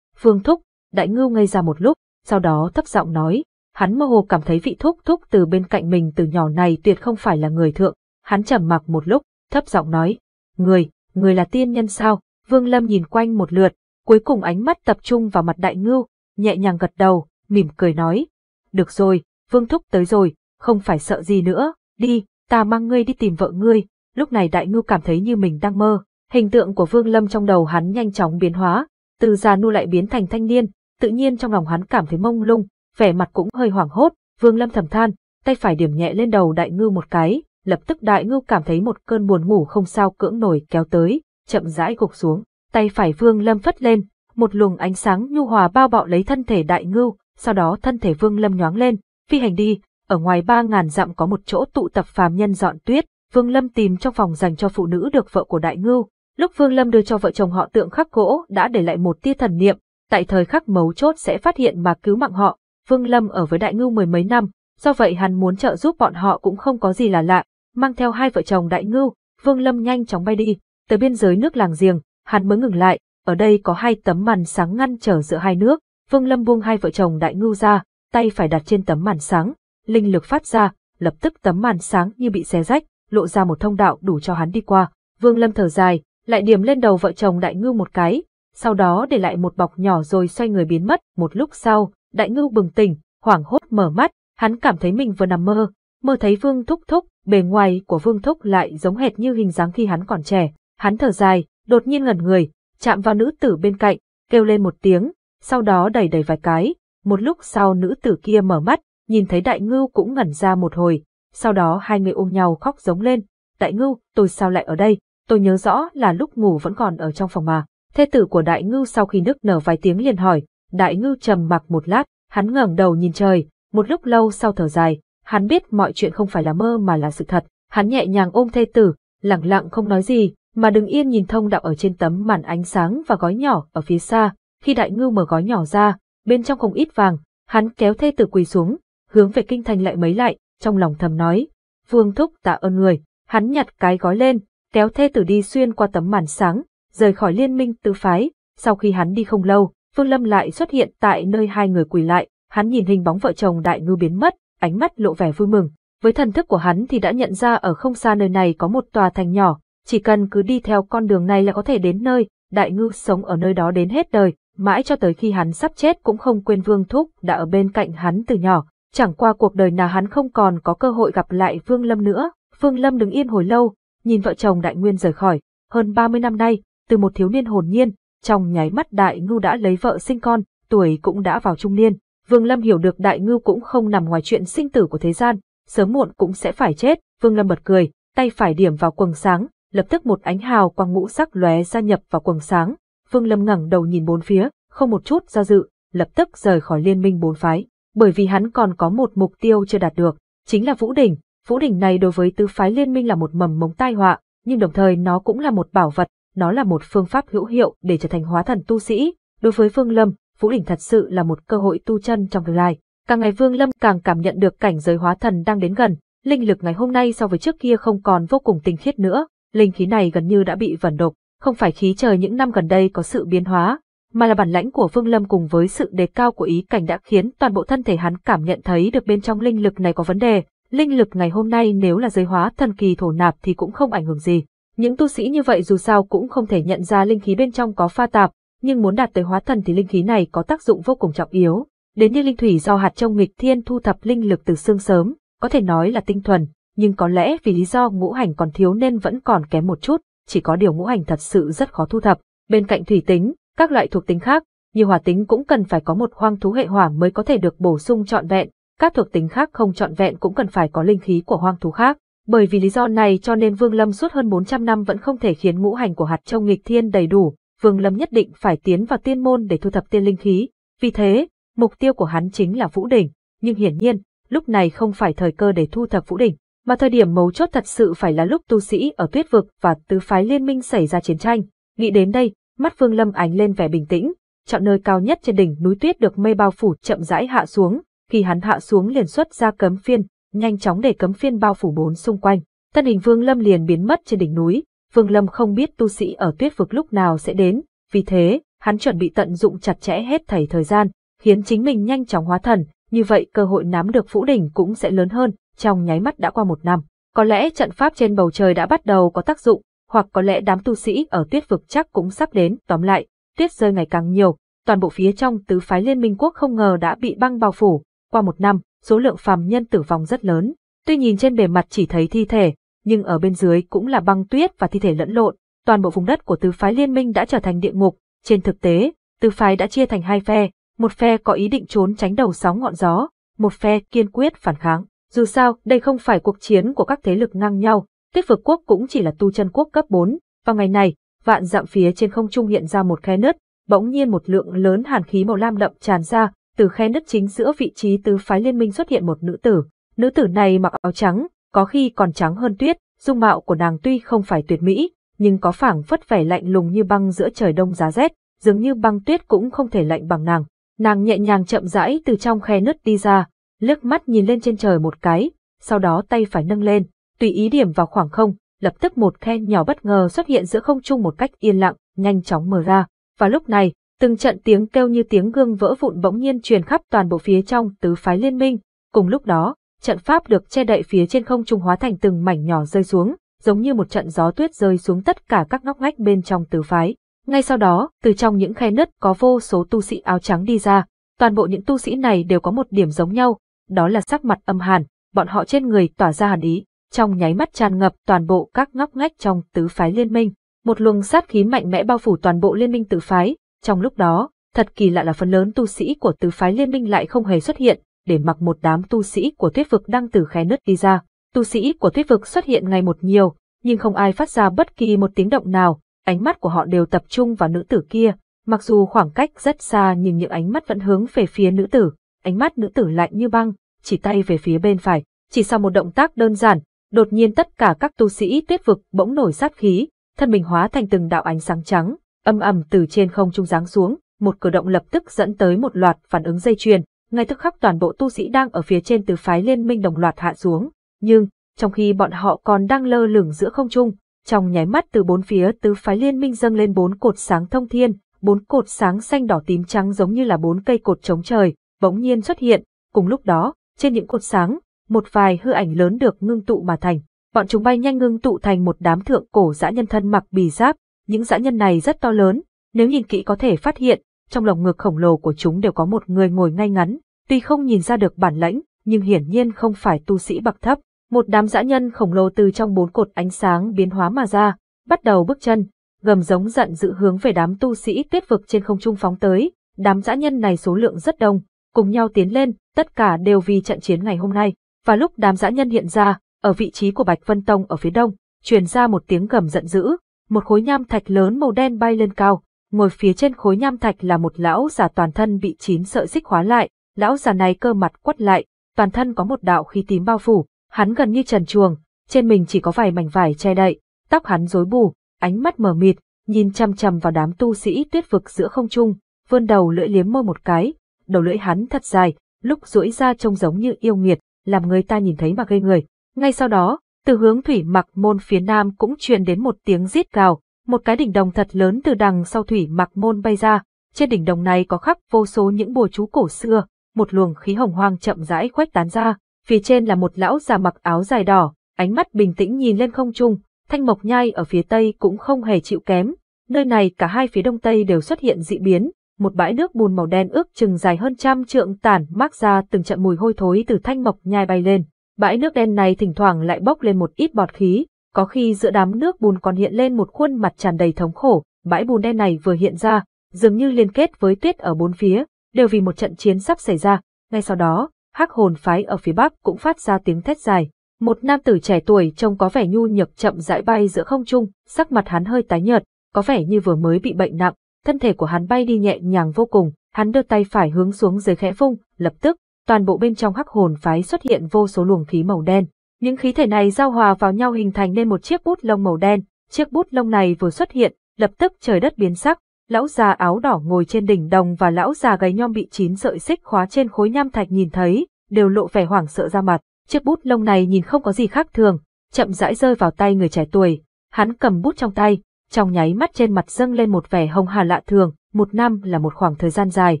Vương Thúc, Đại ngưu ngây ra một lúc, sau đó thấp giọng nói, hắn mơ hồ cảm thấy vị thúc thúc từ bên cạnh mình từ nhỏ này tuyệt không phải là người thượng. Hắn trầm mặc một lúc, thấp giọng nói, người, người là tiên nhân sao? Vương Lâm nhìn quanh một lượt, cuối cùng ánh mắt tập trung vào mặt đại ngưu, nhẹ nhàng gật đầu, mỉm cười nói, được rồi, Vương Thúc tới rồi, không phải sợ gì nữa, đi, ta mang ngươi đi tìm vợ ngươi. Lúc này đại ngưu cảm thấy như mình đang mơ, hình tượng của Vương Lâm trong đầu hắn nhanh chóng biến hóa, từ già nu lại biến thành thanh niên, tự nhiên trong lòng hắn cảm thấy mông lung, vẻ mặt cũng hơi hoảng hốt, Vương Lâm thầm than, tay phải điểm nhẹ lên đầu đại ngưu một cái, lập tức đại ngưu cảm thấy một cơn buồn ngủ không sao cưỡng nổi kéo tới, chậm rãi gục xuống, tay phải Vương Lâm phất lên, một luồng ánh sáng nhu hòa bao bọc lấy thân thể đại ngưu, sau đó thân thể Vương Lâm nhoáng lên, phi hành đi, ở ngoài ba ngàn dặm có một chỗ tụ tập phàm nhân dọn tuyết, Vương Lâm tìm trong phòng dành cho phụ nữ được vợ của đại ngưu, lúc Vương Lâm đưa cho vợ chồng họ tượng khắc gỗ đã để lại một tia thần niệm, tại thời khắc mấu chốt sẽ phát hiện mà cứu mạng họ. Vương Lâm ở với đại ngưu mười mấy năm, do vậy hắn muốn trợ giúp bọn họ cũng không có gì là lạ, mang theo hai vợ chồng đại ngưu, Vương Lâm nhanh chóng bay đi, tới biên giới nước làng giềng, hắn mới ngừng lại, ở đây có hai tấm màn sáng ngăn trở giữa hai nước, Vương Lâm buông hai vợ chồng đại ngưu ra, tay phải đặt trên tấm màn sáng, linh lực phát ra, lập tức tấm màn sáng như bị xé rách, lộ ra một thông đạo đủ cho hắn đi qua. Vương Lâm thở dài, lại điểm lên đầu vợ chồng đại ngưu một cái, sau đó để lại một bọc nhỏ rồi xoay người biến mất. Một lúc sau, đại ngưu bừng tỉnh, hoảng hốt mở mắt, hắn cảm thấy mình vừa nằm mơ, mơ thấy Vương Thúc Thúc, bề ngoài của Vương Thúc lại giống hệt như hình dáng khi hắn còn trẻ. Hắn thở dài, đột nhiên ngẩn người, chạm vào nữ tử bên cạnh, kêu lên một tiếng, sau đó đẩy đẩy vài cái. Một lúc sau nữ tử kia mở mắt, nhìn thấy đại ngưu cũng ngẩn ra một hồi, sau đó hai người ôm nhau khóc giống lên. Đại ngưu, tôi sao lại ở đây? Tôi nhớ rõ là lúc ngủ vẫn còn ở trong phòng mà. Thê tử của đại ngư sau khi nức nở vài tiếng liền hỏi, đại ngư trầm mặc một lát, hắn ngẩng đầu nhìn trời, một lúc lâu sau thở dài, hắn biết mọi chuyện không phải là mơ mà là sự thật, hắn nhẹ nhàng ôm thê tử, lặng lặng không nói gì, mà đứng yên nhìn thông đạo ở trên tấm màn ánh sáng và gói nhỏ ở phía xa, khi đại ngư mở gói nhỏ ra, bên trong không ít vàng, hắn kéo thê tử quỳ xuống, hướng về kinh thành lại mấy lại, trong lòng thầm nói, vương thúc tạ ơn người, hắn nhặt cái gói lên, kéo thê tử đi xuyên qua tấm màn sáng, rời khỏi liên minh tứ phái, sau khi hắn đi không lâu, phương Lâm lại xuất hiện tại nơi hai người quỳ lại, hắn nhìn hình bóng vợ chồng đại ngư biến mất, ánh mắt lộ vẻ vui mừng. Với thần thức của hắn thì đã nhận ra ở không xa nơi này có một tòa thành nhỏ, chỉ cần cứ đi theo con đường này là có thể đến nơi, đại ngư sống ở nơi đó đến hết đời, mãi cho tới khi hắn sắp chết cũng không quên Vương Thúc đã ở bên cạnh hắn từ nhỏ, chẳng qua cuộc đời nào hắn không còn có cơ hội gặp lại Vương Lâm nữa. phương Lâm đứng yên hồi lâu, nhìn vợ chồng đại nguyên rời khỏi, hơn 30 năm nay, từ một thiếu niên hồn nhiên, trong nháy mắt đại ngưu đã lấy vợ sinh con, tuổi cũng đã vào trung niên. Vương Lâm hiểu được đại ngưu cũng không nằm ngoài chuyện sinh tử của thế gian, sớm muộn cũng sẽ phải chết, Vương Lâm bật cười, tay phải điểm vào quầng sáng, lập tức một ánh hào quang ngũ sắc lóe ra nhập vào quầng sáng. Vương Lâm ngẩng đầu nhìn bốn phía, không một chút do dự, lập tức rời khỏi liên minh bốn phái, bởi vì hắn còn có một mục tiêu chưa đạt được, chính là Vũ đỉnh. Vũ đỉnh này đối với tứ phái liên minh là một mầm mống tai họa, nhưng đồng thời nó cũng là một bảo vật nó là một phương pháp hữu hiệu để trở thành hóa thần tu sĩ. Đối với Vương Lâm, Vũ Đỉnh thật sự là một cơ hội tu chân trong tương lai. Càng ngày Vương Lâm càng cảm nhận được cảnh giới hóa thần đang đến gần, linh lực ngày hôm nay so với trước kia không còn vô cùng tinh khiết nữa, linh khí này gần như đã bị vẩn độc. không phải khí trời những năm gần đây có sự biến hóa, mà là bản lãnh của Vương Lâm cùng với sự đề cao của ý cảnh đã khiến toàn bộ thân thể hắn cảm nhận thấy được bên trong linh lực này có vấn đề. Linh lực ngày hôm nay nếu là giới hóa thần kỳ thổ nạp thì cũng không ảnh hưởng gì, những tu sĩ như vậy dù sao cũng không thể nhận ra linh khí bên trong có pha tạp, nhưng muốn đạt tới hóa thần thì linh khí này có tác dụng vô cùng trọng yếu. Đến như linh thủy do hạt trong nghịch thiên thu thập linh lực từ xương sớm, có thể nói là tinh thuần, nhưng có lẽ vì lý do ngũ hành còn thiếu nên vẫn còn kém một chút, chỉ có điều ngũ hành thật sự rất khó thu thập. Bên cạnh thủy tính, các loại thuộc tính khác, như hỏa tính cũng cần phải có một hoang thú hệ hỏa mới có thể được bổ sung trọn vẹn, các thuộc tính khác không trọn vẹn cũng cần phải có linh khí của hoang thú khác. Bởi vì lý do này cho nên Vương Lâm suốt hơn 400 năm vẫn không thể khiến ngũ hành của hạt châu nghịch thiên đầy đủ, Vương Lâm nhất định phải tiến vào tiên môn để thu thập tiên linh khí, vì thế, mục tiêu của hắn chính là Vũ đỉnh, nhưng hiển nhiên, lúc này không phải thời cơ để thu thập Vũ đỉnh, mà thời điểm mấu chốt thật sự phải là lúc tu sĩ ở Tuyết vực và tứ phái liên minh xảy ra chiến tranh. Nghĩ đến đây, mắt Vương Lâm ánh lên vẻ bình tĩnh, chọn nơi cao nhất trên đỉnh núi tuyết được mây bao phủ chậm rãi hạ xuống, khi hắn hạ xuống liền xuất ra cấm phiên, nhanh chóng để cấm phiên bao phủ bốn xung quanh. Thân hình Vương Lâm liền biến mất trên đỉnh núi, Vương Lâm không biết tu sĩ ở tuyết vực lúc nào sẽ đến, vì thế, hắn chuẩn bị tận dụng chặt chẽ hết thảy thời gian, khiến chính mình nhanh chóng hóa thần, như vậy cơ hội nắm được phủ đỉnh cũng sẽ lớn hơn, trong nháy mắt đã qua một năm. Có lẽ trận pháp trên bầu trời đã bắt đầu có tác dụng, hoặc có lẽ đám tu sĩ ở tuyết vực chắc cũng sắp đến, tóm lại, tuyết rơi ngày càng nhiều, toàn bộ phía trong tứ phái liên minh quốc không ngờ đã bị băng bao phủ, qua một năm, số lượng phàm nhân tử vong rất lớn. Tuy nhìn trên bề mặt chỉ thấy thi thể, nhưng ở bên dưới cũng là băng tuyết và thi thể lẫn lộn, toàn bộ vùng đất của tứ phái liên minh đã trở thành địa ngục. Trên thực tế, tứ phái đã chia thành hai phe, một phe có ý định trốn tránh đầu sóng ngọn gió, một phe kiên quyết phản kháng. Dù sao, đây không phải cuộc chiến của các thế lực ngang nhau, tuyết vực quốc cũng chỉ là tu chân quốc cấp 4, vào ngày này, vạn dặm phía trên không trung hiện ra một khe nứt, bỗng nhiên một lượng lớn hàn khí màu lam đậm tràn ra, từ khe nứt chính giữa vị trí tứ phái liên minh xuất hiện một nữ tử. Nữ tử này mặc áo trắng, có khi còn trắng hơn tuyết, dung mạo của nàng tuy không phải tuyệt mỹ, nhưng có phảng phất vẻ lạnh lùng như băng giữa trời đông giá rét, dường như băng tuyết cũng không thể lạnh bằng nàng. Nàng nhẹ nhàng chậm rãi từ trong khe nứt đi ra, liếc mắt nhìn lên trên trời một cái, sau đó tay phải nâng lên, tùy ý điểm vào khoảng không, lập tức một khe nhỏ bất ngờ xuất hiện giữa không trung một cách yên lặng, nhanh chóng mở ra. Và lúc này, Từng trận tiếng kêu như tiếng gương vỡ vụn bỗng nhiên truyền khắp toàn bộ phía trong tứ phái liên minh. Cùng lúc đó, trận pháp được che đậy phía trên không trung hóa thành từng mảnh nhỏ rơi xuống, giống như một trận gió tuyết rơi xuống tất cả các ngóc ngách bên trong tứ phái. Ngay sau đó, từ trong những khe nứt có vô số tu sĩ áo trắng đi ra. Toàn bộ những tu sĩ này đều có một điểm giống nhau, đó là sắc mặt âm hàn, bọn họ trên người tỏa ra hàn ý, trong nháy mắt tràn ngập toàn bộ các ngóc ngách trong tứ phái liên minh. Một luồng sát khí mạnh mẽ bao phủ toàn bộ liên minh tứ phái, trong lúc đó, thật kỳ lạ là phần lớn tu sĩ của tứ phái liên minh lại không hề xuất hiện, để mặc một đám tu sĩ của tuyết vực đang từ khe nứt đi ra. Tu sĩ của tuyết vực xuất hiện ngày một nhiều, nhưng không ai phát ra bất kỳ một tiếng động nào, ánh mắt của họ đều tập trung vào nữ tử kia, mặc dù khoảng cách rất xa nhưng những ánh mắt vẫn hướng về phía nữ tử, ánh mắt nữ tử lạnh như băng, chỉ tay về phía bên phải, chỉ sau một động tác đơn giản, đột nhiên tất cả các tu sĩ tuyết vực bỗng nổi sát khí, thân mình hóa thành từng đạo ánh sáng trắng, âm ầm từ trên không trung giáng xuống, một cử động lập tức dẫn tới một loạt phản ứng dây chuyền, ngay tức khắc toàn bộ tu sĩ đang ở phía trên từ phái liên minh đồng loạt hạ xuống, nhưng trong khi bọn họ còn đang lơ lửng giữa không trung, trong nháy mắt từ bốn phía tứ phái liên minh dâng lên bốn cột sáng thông thiên, bốn cột sáng xanh đỏ tím trắng giống như là bốn cây cột chống trời, bỗng nhiên xuất hiện, cùng lúc đó, trên những cột sáng, một vài hư ảnh lớn được ngưng tụ mà thành, bọn chúng bay nhanh ngưng tụ thành một đám thượng cổ dã nhân thân mặc bì giáp, những dã nhân này rất to lớn, nếu nhìn kỹ có thể phát hiện, trong lồng ngực khổng lồ của chúng đều có một người ngồi ngay ngắn, tuy không nhìn ra được bản lãnh, nhưng hiển nhiên không phải tu sĩ bậc thấp. Một đám dã nhân khổng lồ từ trong bốn cột ánh sáng biến hóa mà ra, bắt đầu bước chân, gầm giống giận dữ hướng về đám tu sĩ tuyết vực trên không trung phóng tới. Đám dã nhân này số lượng rất đông, cùng nhau tiến lên, tất cả đều vì trận chiến ngày hôm nay. Và lúc đám dã nhân hiện ra, ở vị trí của Bạch Vân Tông ở phía đông, truyền ra một tiếng gầm giận dữ, một khối nham thạch lớn màu đen bay lên cao, ngồi phía trên khối nham thạch là một lão già toàn thân bị chín sợi xích hóa lại, lão già này cơ mặt quắt lại, toàn thân có một đạo khí tím bao phủ, hắn gần như trần chuồng, trên mình chỉ có vài mảnh vải che đậy, tóc hắn rối bù, ánh mắt mờ mịt, nhìn chăm chăm vào đám tu sĩ tuyết vực giữa không trung, vươn đầu lưỡi liếm môi một cái, đầu lưỡi hắn thật dài, lúc duỗi ra trông giống như yêu nghiệt, làm người ta nhìn thấy mà gây người. Ngay sau đó, từ hướng thủy mặc môn phía nam cũng truyền đến một tiếng rít gào, một cái đỉnh đồng thật lớn từ đằng sau thủy mặc môn bay ra, trên đỉnh đồng này có khắc vô số những bùa chú cổ xưa, một luồng khí hồng hoang chậm rãi khuếch tán ra, phía trên là một lão già mặc áo dài đỏ, ánh mắt bình tĩnh nhìn lên không trung, thanh mộc nhai ở phía tây cũng không hề chịu kém, nơi này cả hai phía đông tây đều xuất hiện dị biến, một bãi nước bùn màu đen ước chừng dài hơn trăm trượng tản mát ra từng trận mùi hôi thối từ thanh mộc nhai bay lên. Bãi nước đen này thỉnh thoảng lại bốc lên một ít bọt khí, có khi giữa đám nước bùn còn hiện lên một khuôn mặt tràn đầy thống khổ, bãi bùn đen này vừa hiện ra, dường như liên kết với tuyết ở bốn phía, đều vì một trận chiến sắp xảy ra. Ngay sau đó, hắc hồn phái ở phía bắc cũng phát ra tiếng thét dài. Một nam tử trẻ tuổi trông có vẻ nhu nhược chậm rãi bay giữa không trung, sắc mặt hắn hơi tái nhợt, có vẻ như vừa mới bị bệnh nặng, thân thể của hắn bay đi nhẹ nhàng vô cùng, hắn đưa tay phải hướng xuống dưới khẽ phung, lập tức, toàn bộ bên trong hắc hồn phái xuất hiện vô số luồng khí màu đen. Những khí thể này giao hòa vào nhau hình thành nên một chiếc bút lông màu đen, chiếc bút lông này vừa xuất hiện, lập tức trời đất biến sắc, lão già áo đỏ ngồi trên đỉnh đồng và lão già gáy nhom bị chín sợi xích khóa trên khối nham thạch nhìn thấy, đều lộ vẻ hoảng sợ ra mặt, chiếc bút lông này nhìn không có gì khác thường, chậm rãi rơi vào tay người trẻ tuổi, hắn cầm bút trong tay, trong nháy mắt trên mặt dâng lên một vẻ hồng hà lạ thường, một năm là một khoảng thời gian dài,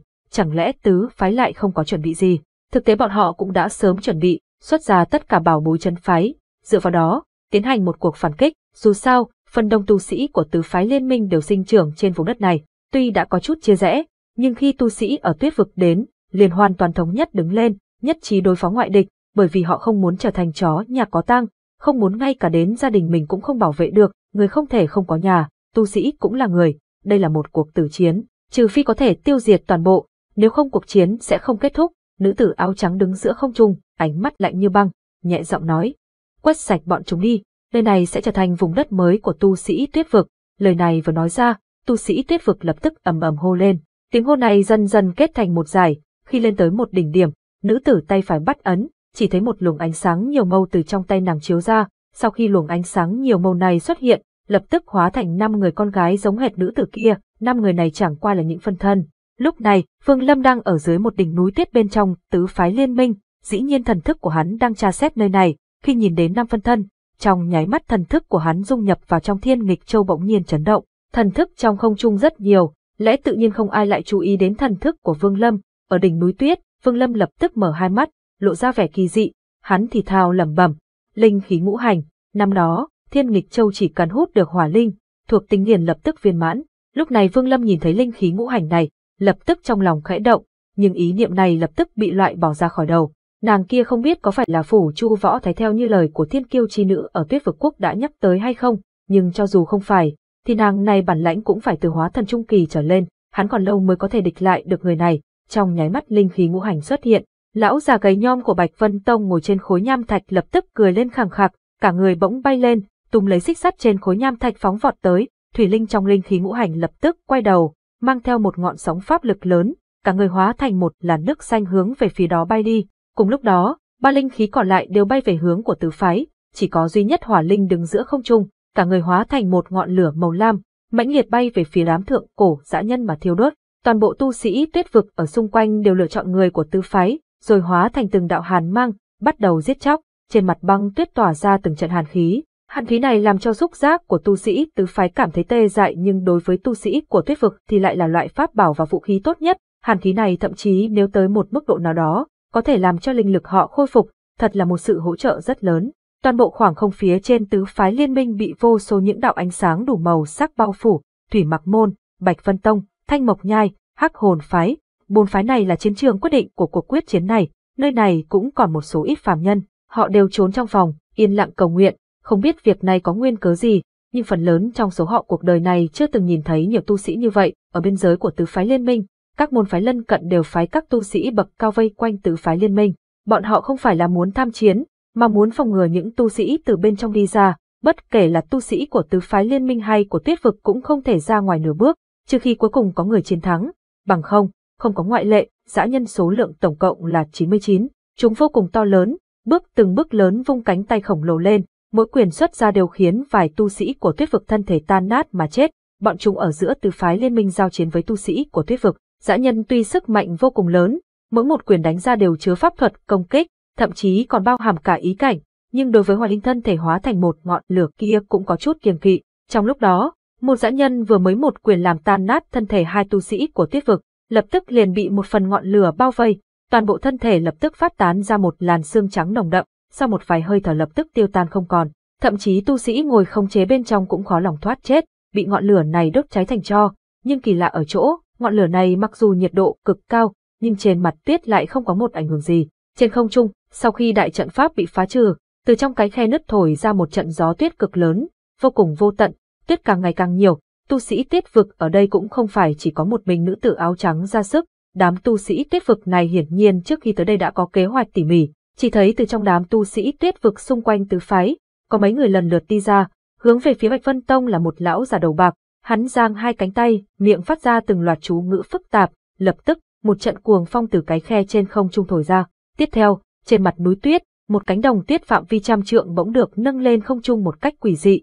chẳng lẽ tứ phái lại không có chuẩn bị gì. Thực tế bọn họ cũng đã sớm chuẩn bị, xuất ra tất cả bảo bối chân phái, dựa vào đó, tiến hành một cuộc phản kích, dù sao, phần đông tu sĩ của tứ phái liên minh đều sinh trưởng trên vùng đất này, tuy đã có chút chia rẽ, nhưng khi tu sĩ ở tuyết vực đến, liền hoàn toàn thống nhất đứng lên, nhất trí đối phó ngoại địch, bởi vì họ không muốn trở thành chó nhà có tang, không muốn ngay cả đến gia đình mình cũng không bảo vệ được, người không thể không có nhà, tu sĩ cũng là người, đây là một cuộc tử chiến, trừ phi có thể tiêu diệt toàn bộ, nếu không cuộc chiến sẽ không kết thúc, nữ tử áo trắng đứng giữa không trung, ánh mắt lạnh như băng, nhẹ giọng nói. Quét sạch bọn chúng đi, nơi này sẽ trở thành vùng đất mới của tu sĩ tuyết vực. Lời này vừa nói ra, tu sĩ tuyết vực lập tức ầm ầm hô lên. Tiếng hô này dần dần kết thành một giải, khi lên tới một đỉnh điểm, nữ tử tay phải bắt ấn, chỉ thấy một luồng ánh sáng nhiều màu từ trong tay nàng chiếu ra, sau khi luồng ánh sáng nhiều màu này xuất hiện, lập tức hóa thành năm người con gái giống hệt nữ tử kia, năm người này chẳng qua là những phân thân, Lúc này, Phương Lâm đang ở dưới một đỉnh núi tuyết bên trong tứ phái liên minh, dĩ nhiên thần thức của hắn đang tra xét nơi này, khi nhìn đến năm phân thân, trong nháy mắt thần thức của hắn dung nhập vào trong thiên nghịch châu bỗng nhiên chấn động, thần thức trong không trung rất nhiều, lẽ tự nhiên không ai lại chú ý đến thần thức của Vương Lâm, ở đỉnh núi tuyết, Vương Lâm lập tức mở hai mắt, lộ ra vẻ kỳ dị, hắn thì thào lẩm bẩm, linh khí ngũ hành, năm đó, thiên nghịch châu chỉ cần hút được hỏa linh, thuộc tính liền lập tức viên mãn, lúc này Vương Lâm nhìn thấy linh khí ngũ hành này, lập tức trong lòng khẽ động, nhưng ý niệm này lập tức bị loại bỏ ra khỏi đầu. Nàng kia không biết có phải là phủ chu võ thái theo như lời của thiên kiêu chi nữ ở tuyết vực quốc đã nhắc tới hay không, nhưng cho dù không phải, thì nàng này bản lãnh cũng phải từ hóa thần trung kỳ trở lên, hắn còn lâu mới có thể địch lại được người này, trong nháy mắt linh khí ngũ hành xuất hiện. Lão già gầy nhom của Bạch Vân Tông ngồi trên khối nham thạch lập tức cười lên khẳng khạc, cả người bỗng bay lên, tung lấy xích sắt trên khối nham thạch phóng vọt tới, thủy linh trong linh khí ngũ hành lập tức quay đầu, mang theo một ngọn sóng pháp lực lớn, cả người hóa thành một làn nước xanh hướng về phía đó bay đi. Cùng lúc đó, ba linh khí còn lại đều bay về hướng của tứ phái, chỉ có duy nhất hỏa linh đứng giữa không trung, cả người hóa thành một ngọn lửa màu lam, mãnh liệt bay về phía đám thượng cổ dã nhân mà thiêu đốt. Toàn bộ tu sĩ tuyết vực ở xung quanh đều lựa chọn người của tứ phái, rồi hóa thành từng đạo hàn mang, bắt đầu giết chóc, trên mặt băng tuyết tỏa ra từng trận hàn khí, Hàn khí này làm cho xúc giác của tu sĩ tứ phái cảm thấy tê dại nhưng đối với tu sĩ của tuyết vực thì lại là loại pháp bảo và vũ khí tốt nhất. Hàn khí này thậm chí nếu tới một mức độ nào đó, có thể làm cho linh lực họ khôi phục, thật là một sự hỗ trợ rất lớn. Toàn bộ khoảng không phía trên tứ phái liên minh bị vô số những đạo ánh sáng đủ màu sắc bao phủ, thủy mặc môn, bạch vân tông, thanh mộc nhai, hắc hồn phái. Bốn phái này là chiến trường quyết định của cuộc quyết chiến này, nơi này cũng còn một số ít phàm nhân. Họ đều trốn trong phòng, yên lặng cầu nguyện, không biết việc này có nguyên cớ gì, nhưng phần lớn trong số họ cuộc đời này chưa từng nhìn thấy nhiều tu sĩ như vậy, ở biên giới của tứ phái liên minh, các môn phái lân cận đều phái các tu sĩ bậc cao vây quanh tứ phái liên minh. Bọn họ không phải là muốn tham chiến, mà muốn phòng ngừa những tu sĩ từ bên trong đi ra, bất kể là tu sĩ của tứ phái liên minh hay của tuyết vực cũng không thể ra ngoài nửa bước, trừ khi cuối cùng có người chiến thắng. Bằng không, không có ngoại lệ, dã nhân số lượng tổng cộng là 99, chúng vô cùng to lớn, bước từng bước lớn vung cánh tay khổng lồ lên, mỗi quyền xuất ra đều khiến vài tu sĩ của tuyết vực thân thể tan nát mà chết, bọn chúng ở giữa tứ phái liên minh giao chiến với tu sĩ của tuyết vực. Dã nhân tuy sức mạnh vô cùng lớn, mỗi một quyền đánh ra đều chứa pháp thuật, công kích, thậm chí còn bao hàm cả ý cảnh, nhưng đối với hòa linh thân thể hóa thành một ngọn lửa kia cũng có chút kiềm kỵ. Trong lúc đó, một dã nhân vừa mới một quyền làm tan nát thân thể hai tu sĩ của tuyết vực, lập tức liền bị một phần ngọn lửa bao vây, toàn bộ thân thể lập tức phát tán ra một làn xương trắng nồng đậm, sau một vài hơi thở lập tức tiêu tan không còn, thậm chí tu sĩ ngồi không chế bên trong cũng khó lòng thoát chết, bị ngọn lửa này đốt cháy thành tro, nhưng kỳ lạ ở chỗ, ngọn lửa này mặc dù nhiệt độ cực cao, nhưng trên mặt tuyết lại không có một ảnh hưởng gì. Trên không trung, sau khi đại trận pháp bị phá trừ, từ trong cái khe nứt thổi ra một trận gió tuyết cực lớn, vô cùng vô tận, tuyết càng ngày càng nhiều, tu sĩ tuyết vực ở đây cũng không phải chỉ có một mình nữ tử áo trắng ra sức, đám tu sĩ tuyết vực này hiển nhiên trước khi tới đây đã có kế hoạch tỉ mỉ, chỉ thấy từ trong đám tu sĩ tuyết vực xung quanh tứ phái, có mấy người lần lượt đi ra, hướng về phía Bạch Vân Tông là một lão già đầu bạc, hắn giang hai cánh tay, miệng phát ra từng loạt chú ngữ phức tạp, lập tức, một trận cuồng phong từ cái khe trên không trung thổi ra. Tiếp theo, trên mặt núi tuyết, một cánh đồng tuyết phạm vi trăm trượng bỗng được nâng lên không trung một cách quỷ dị,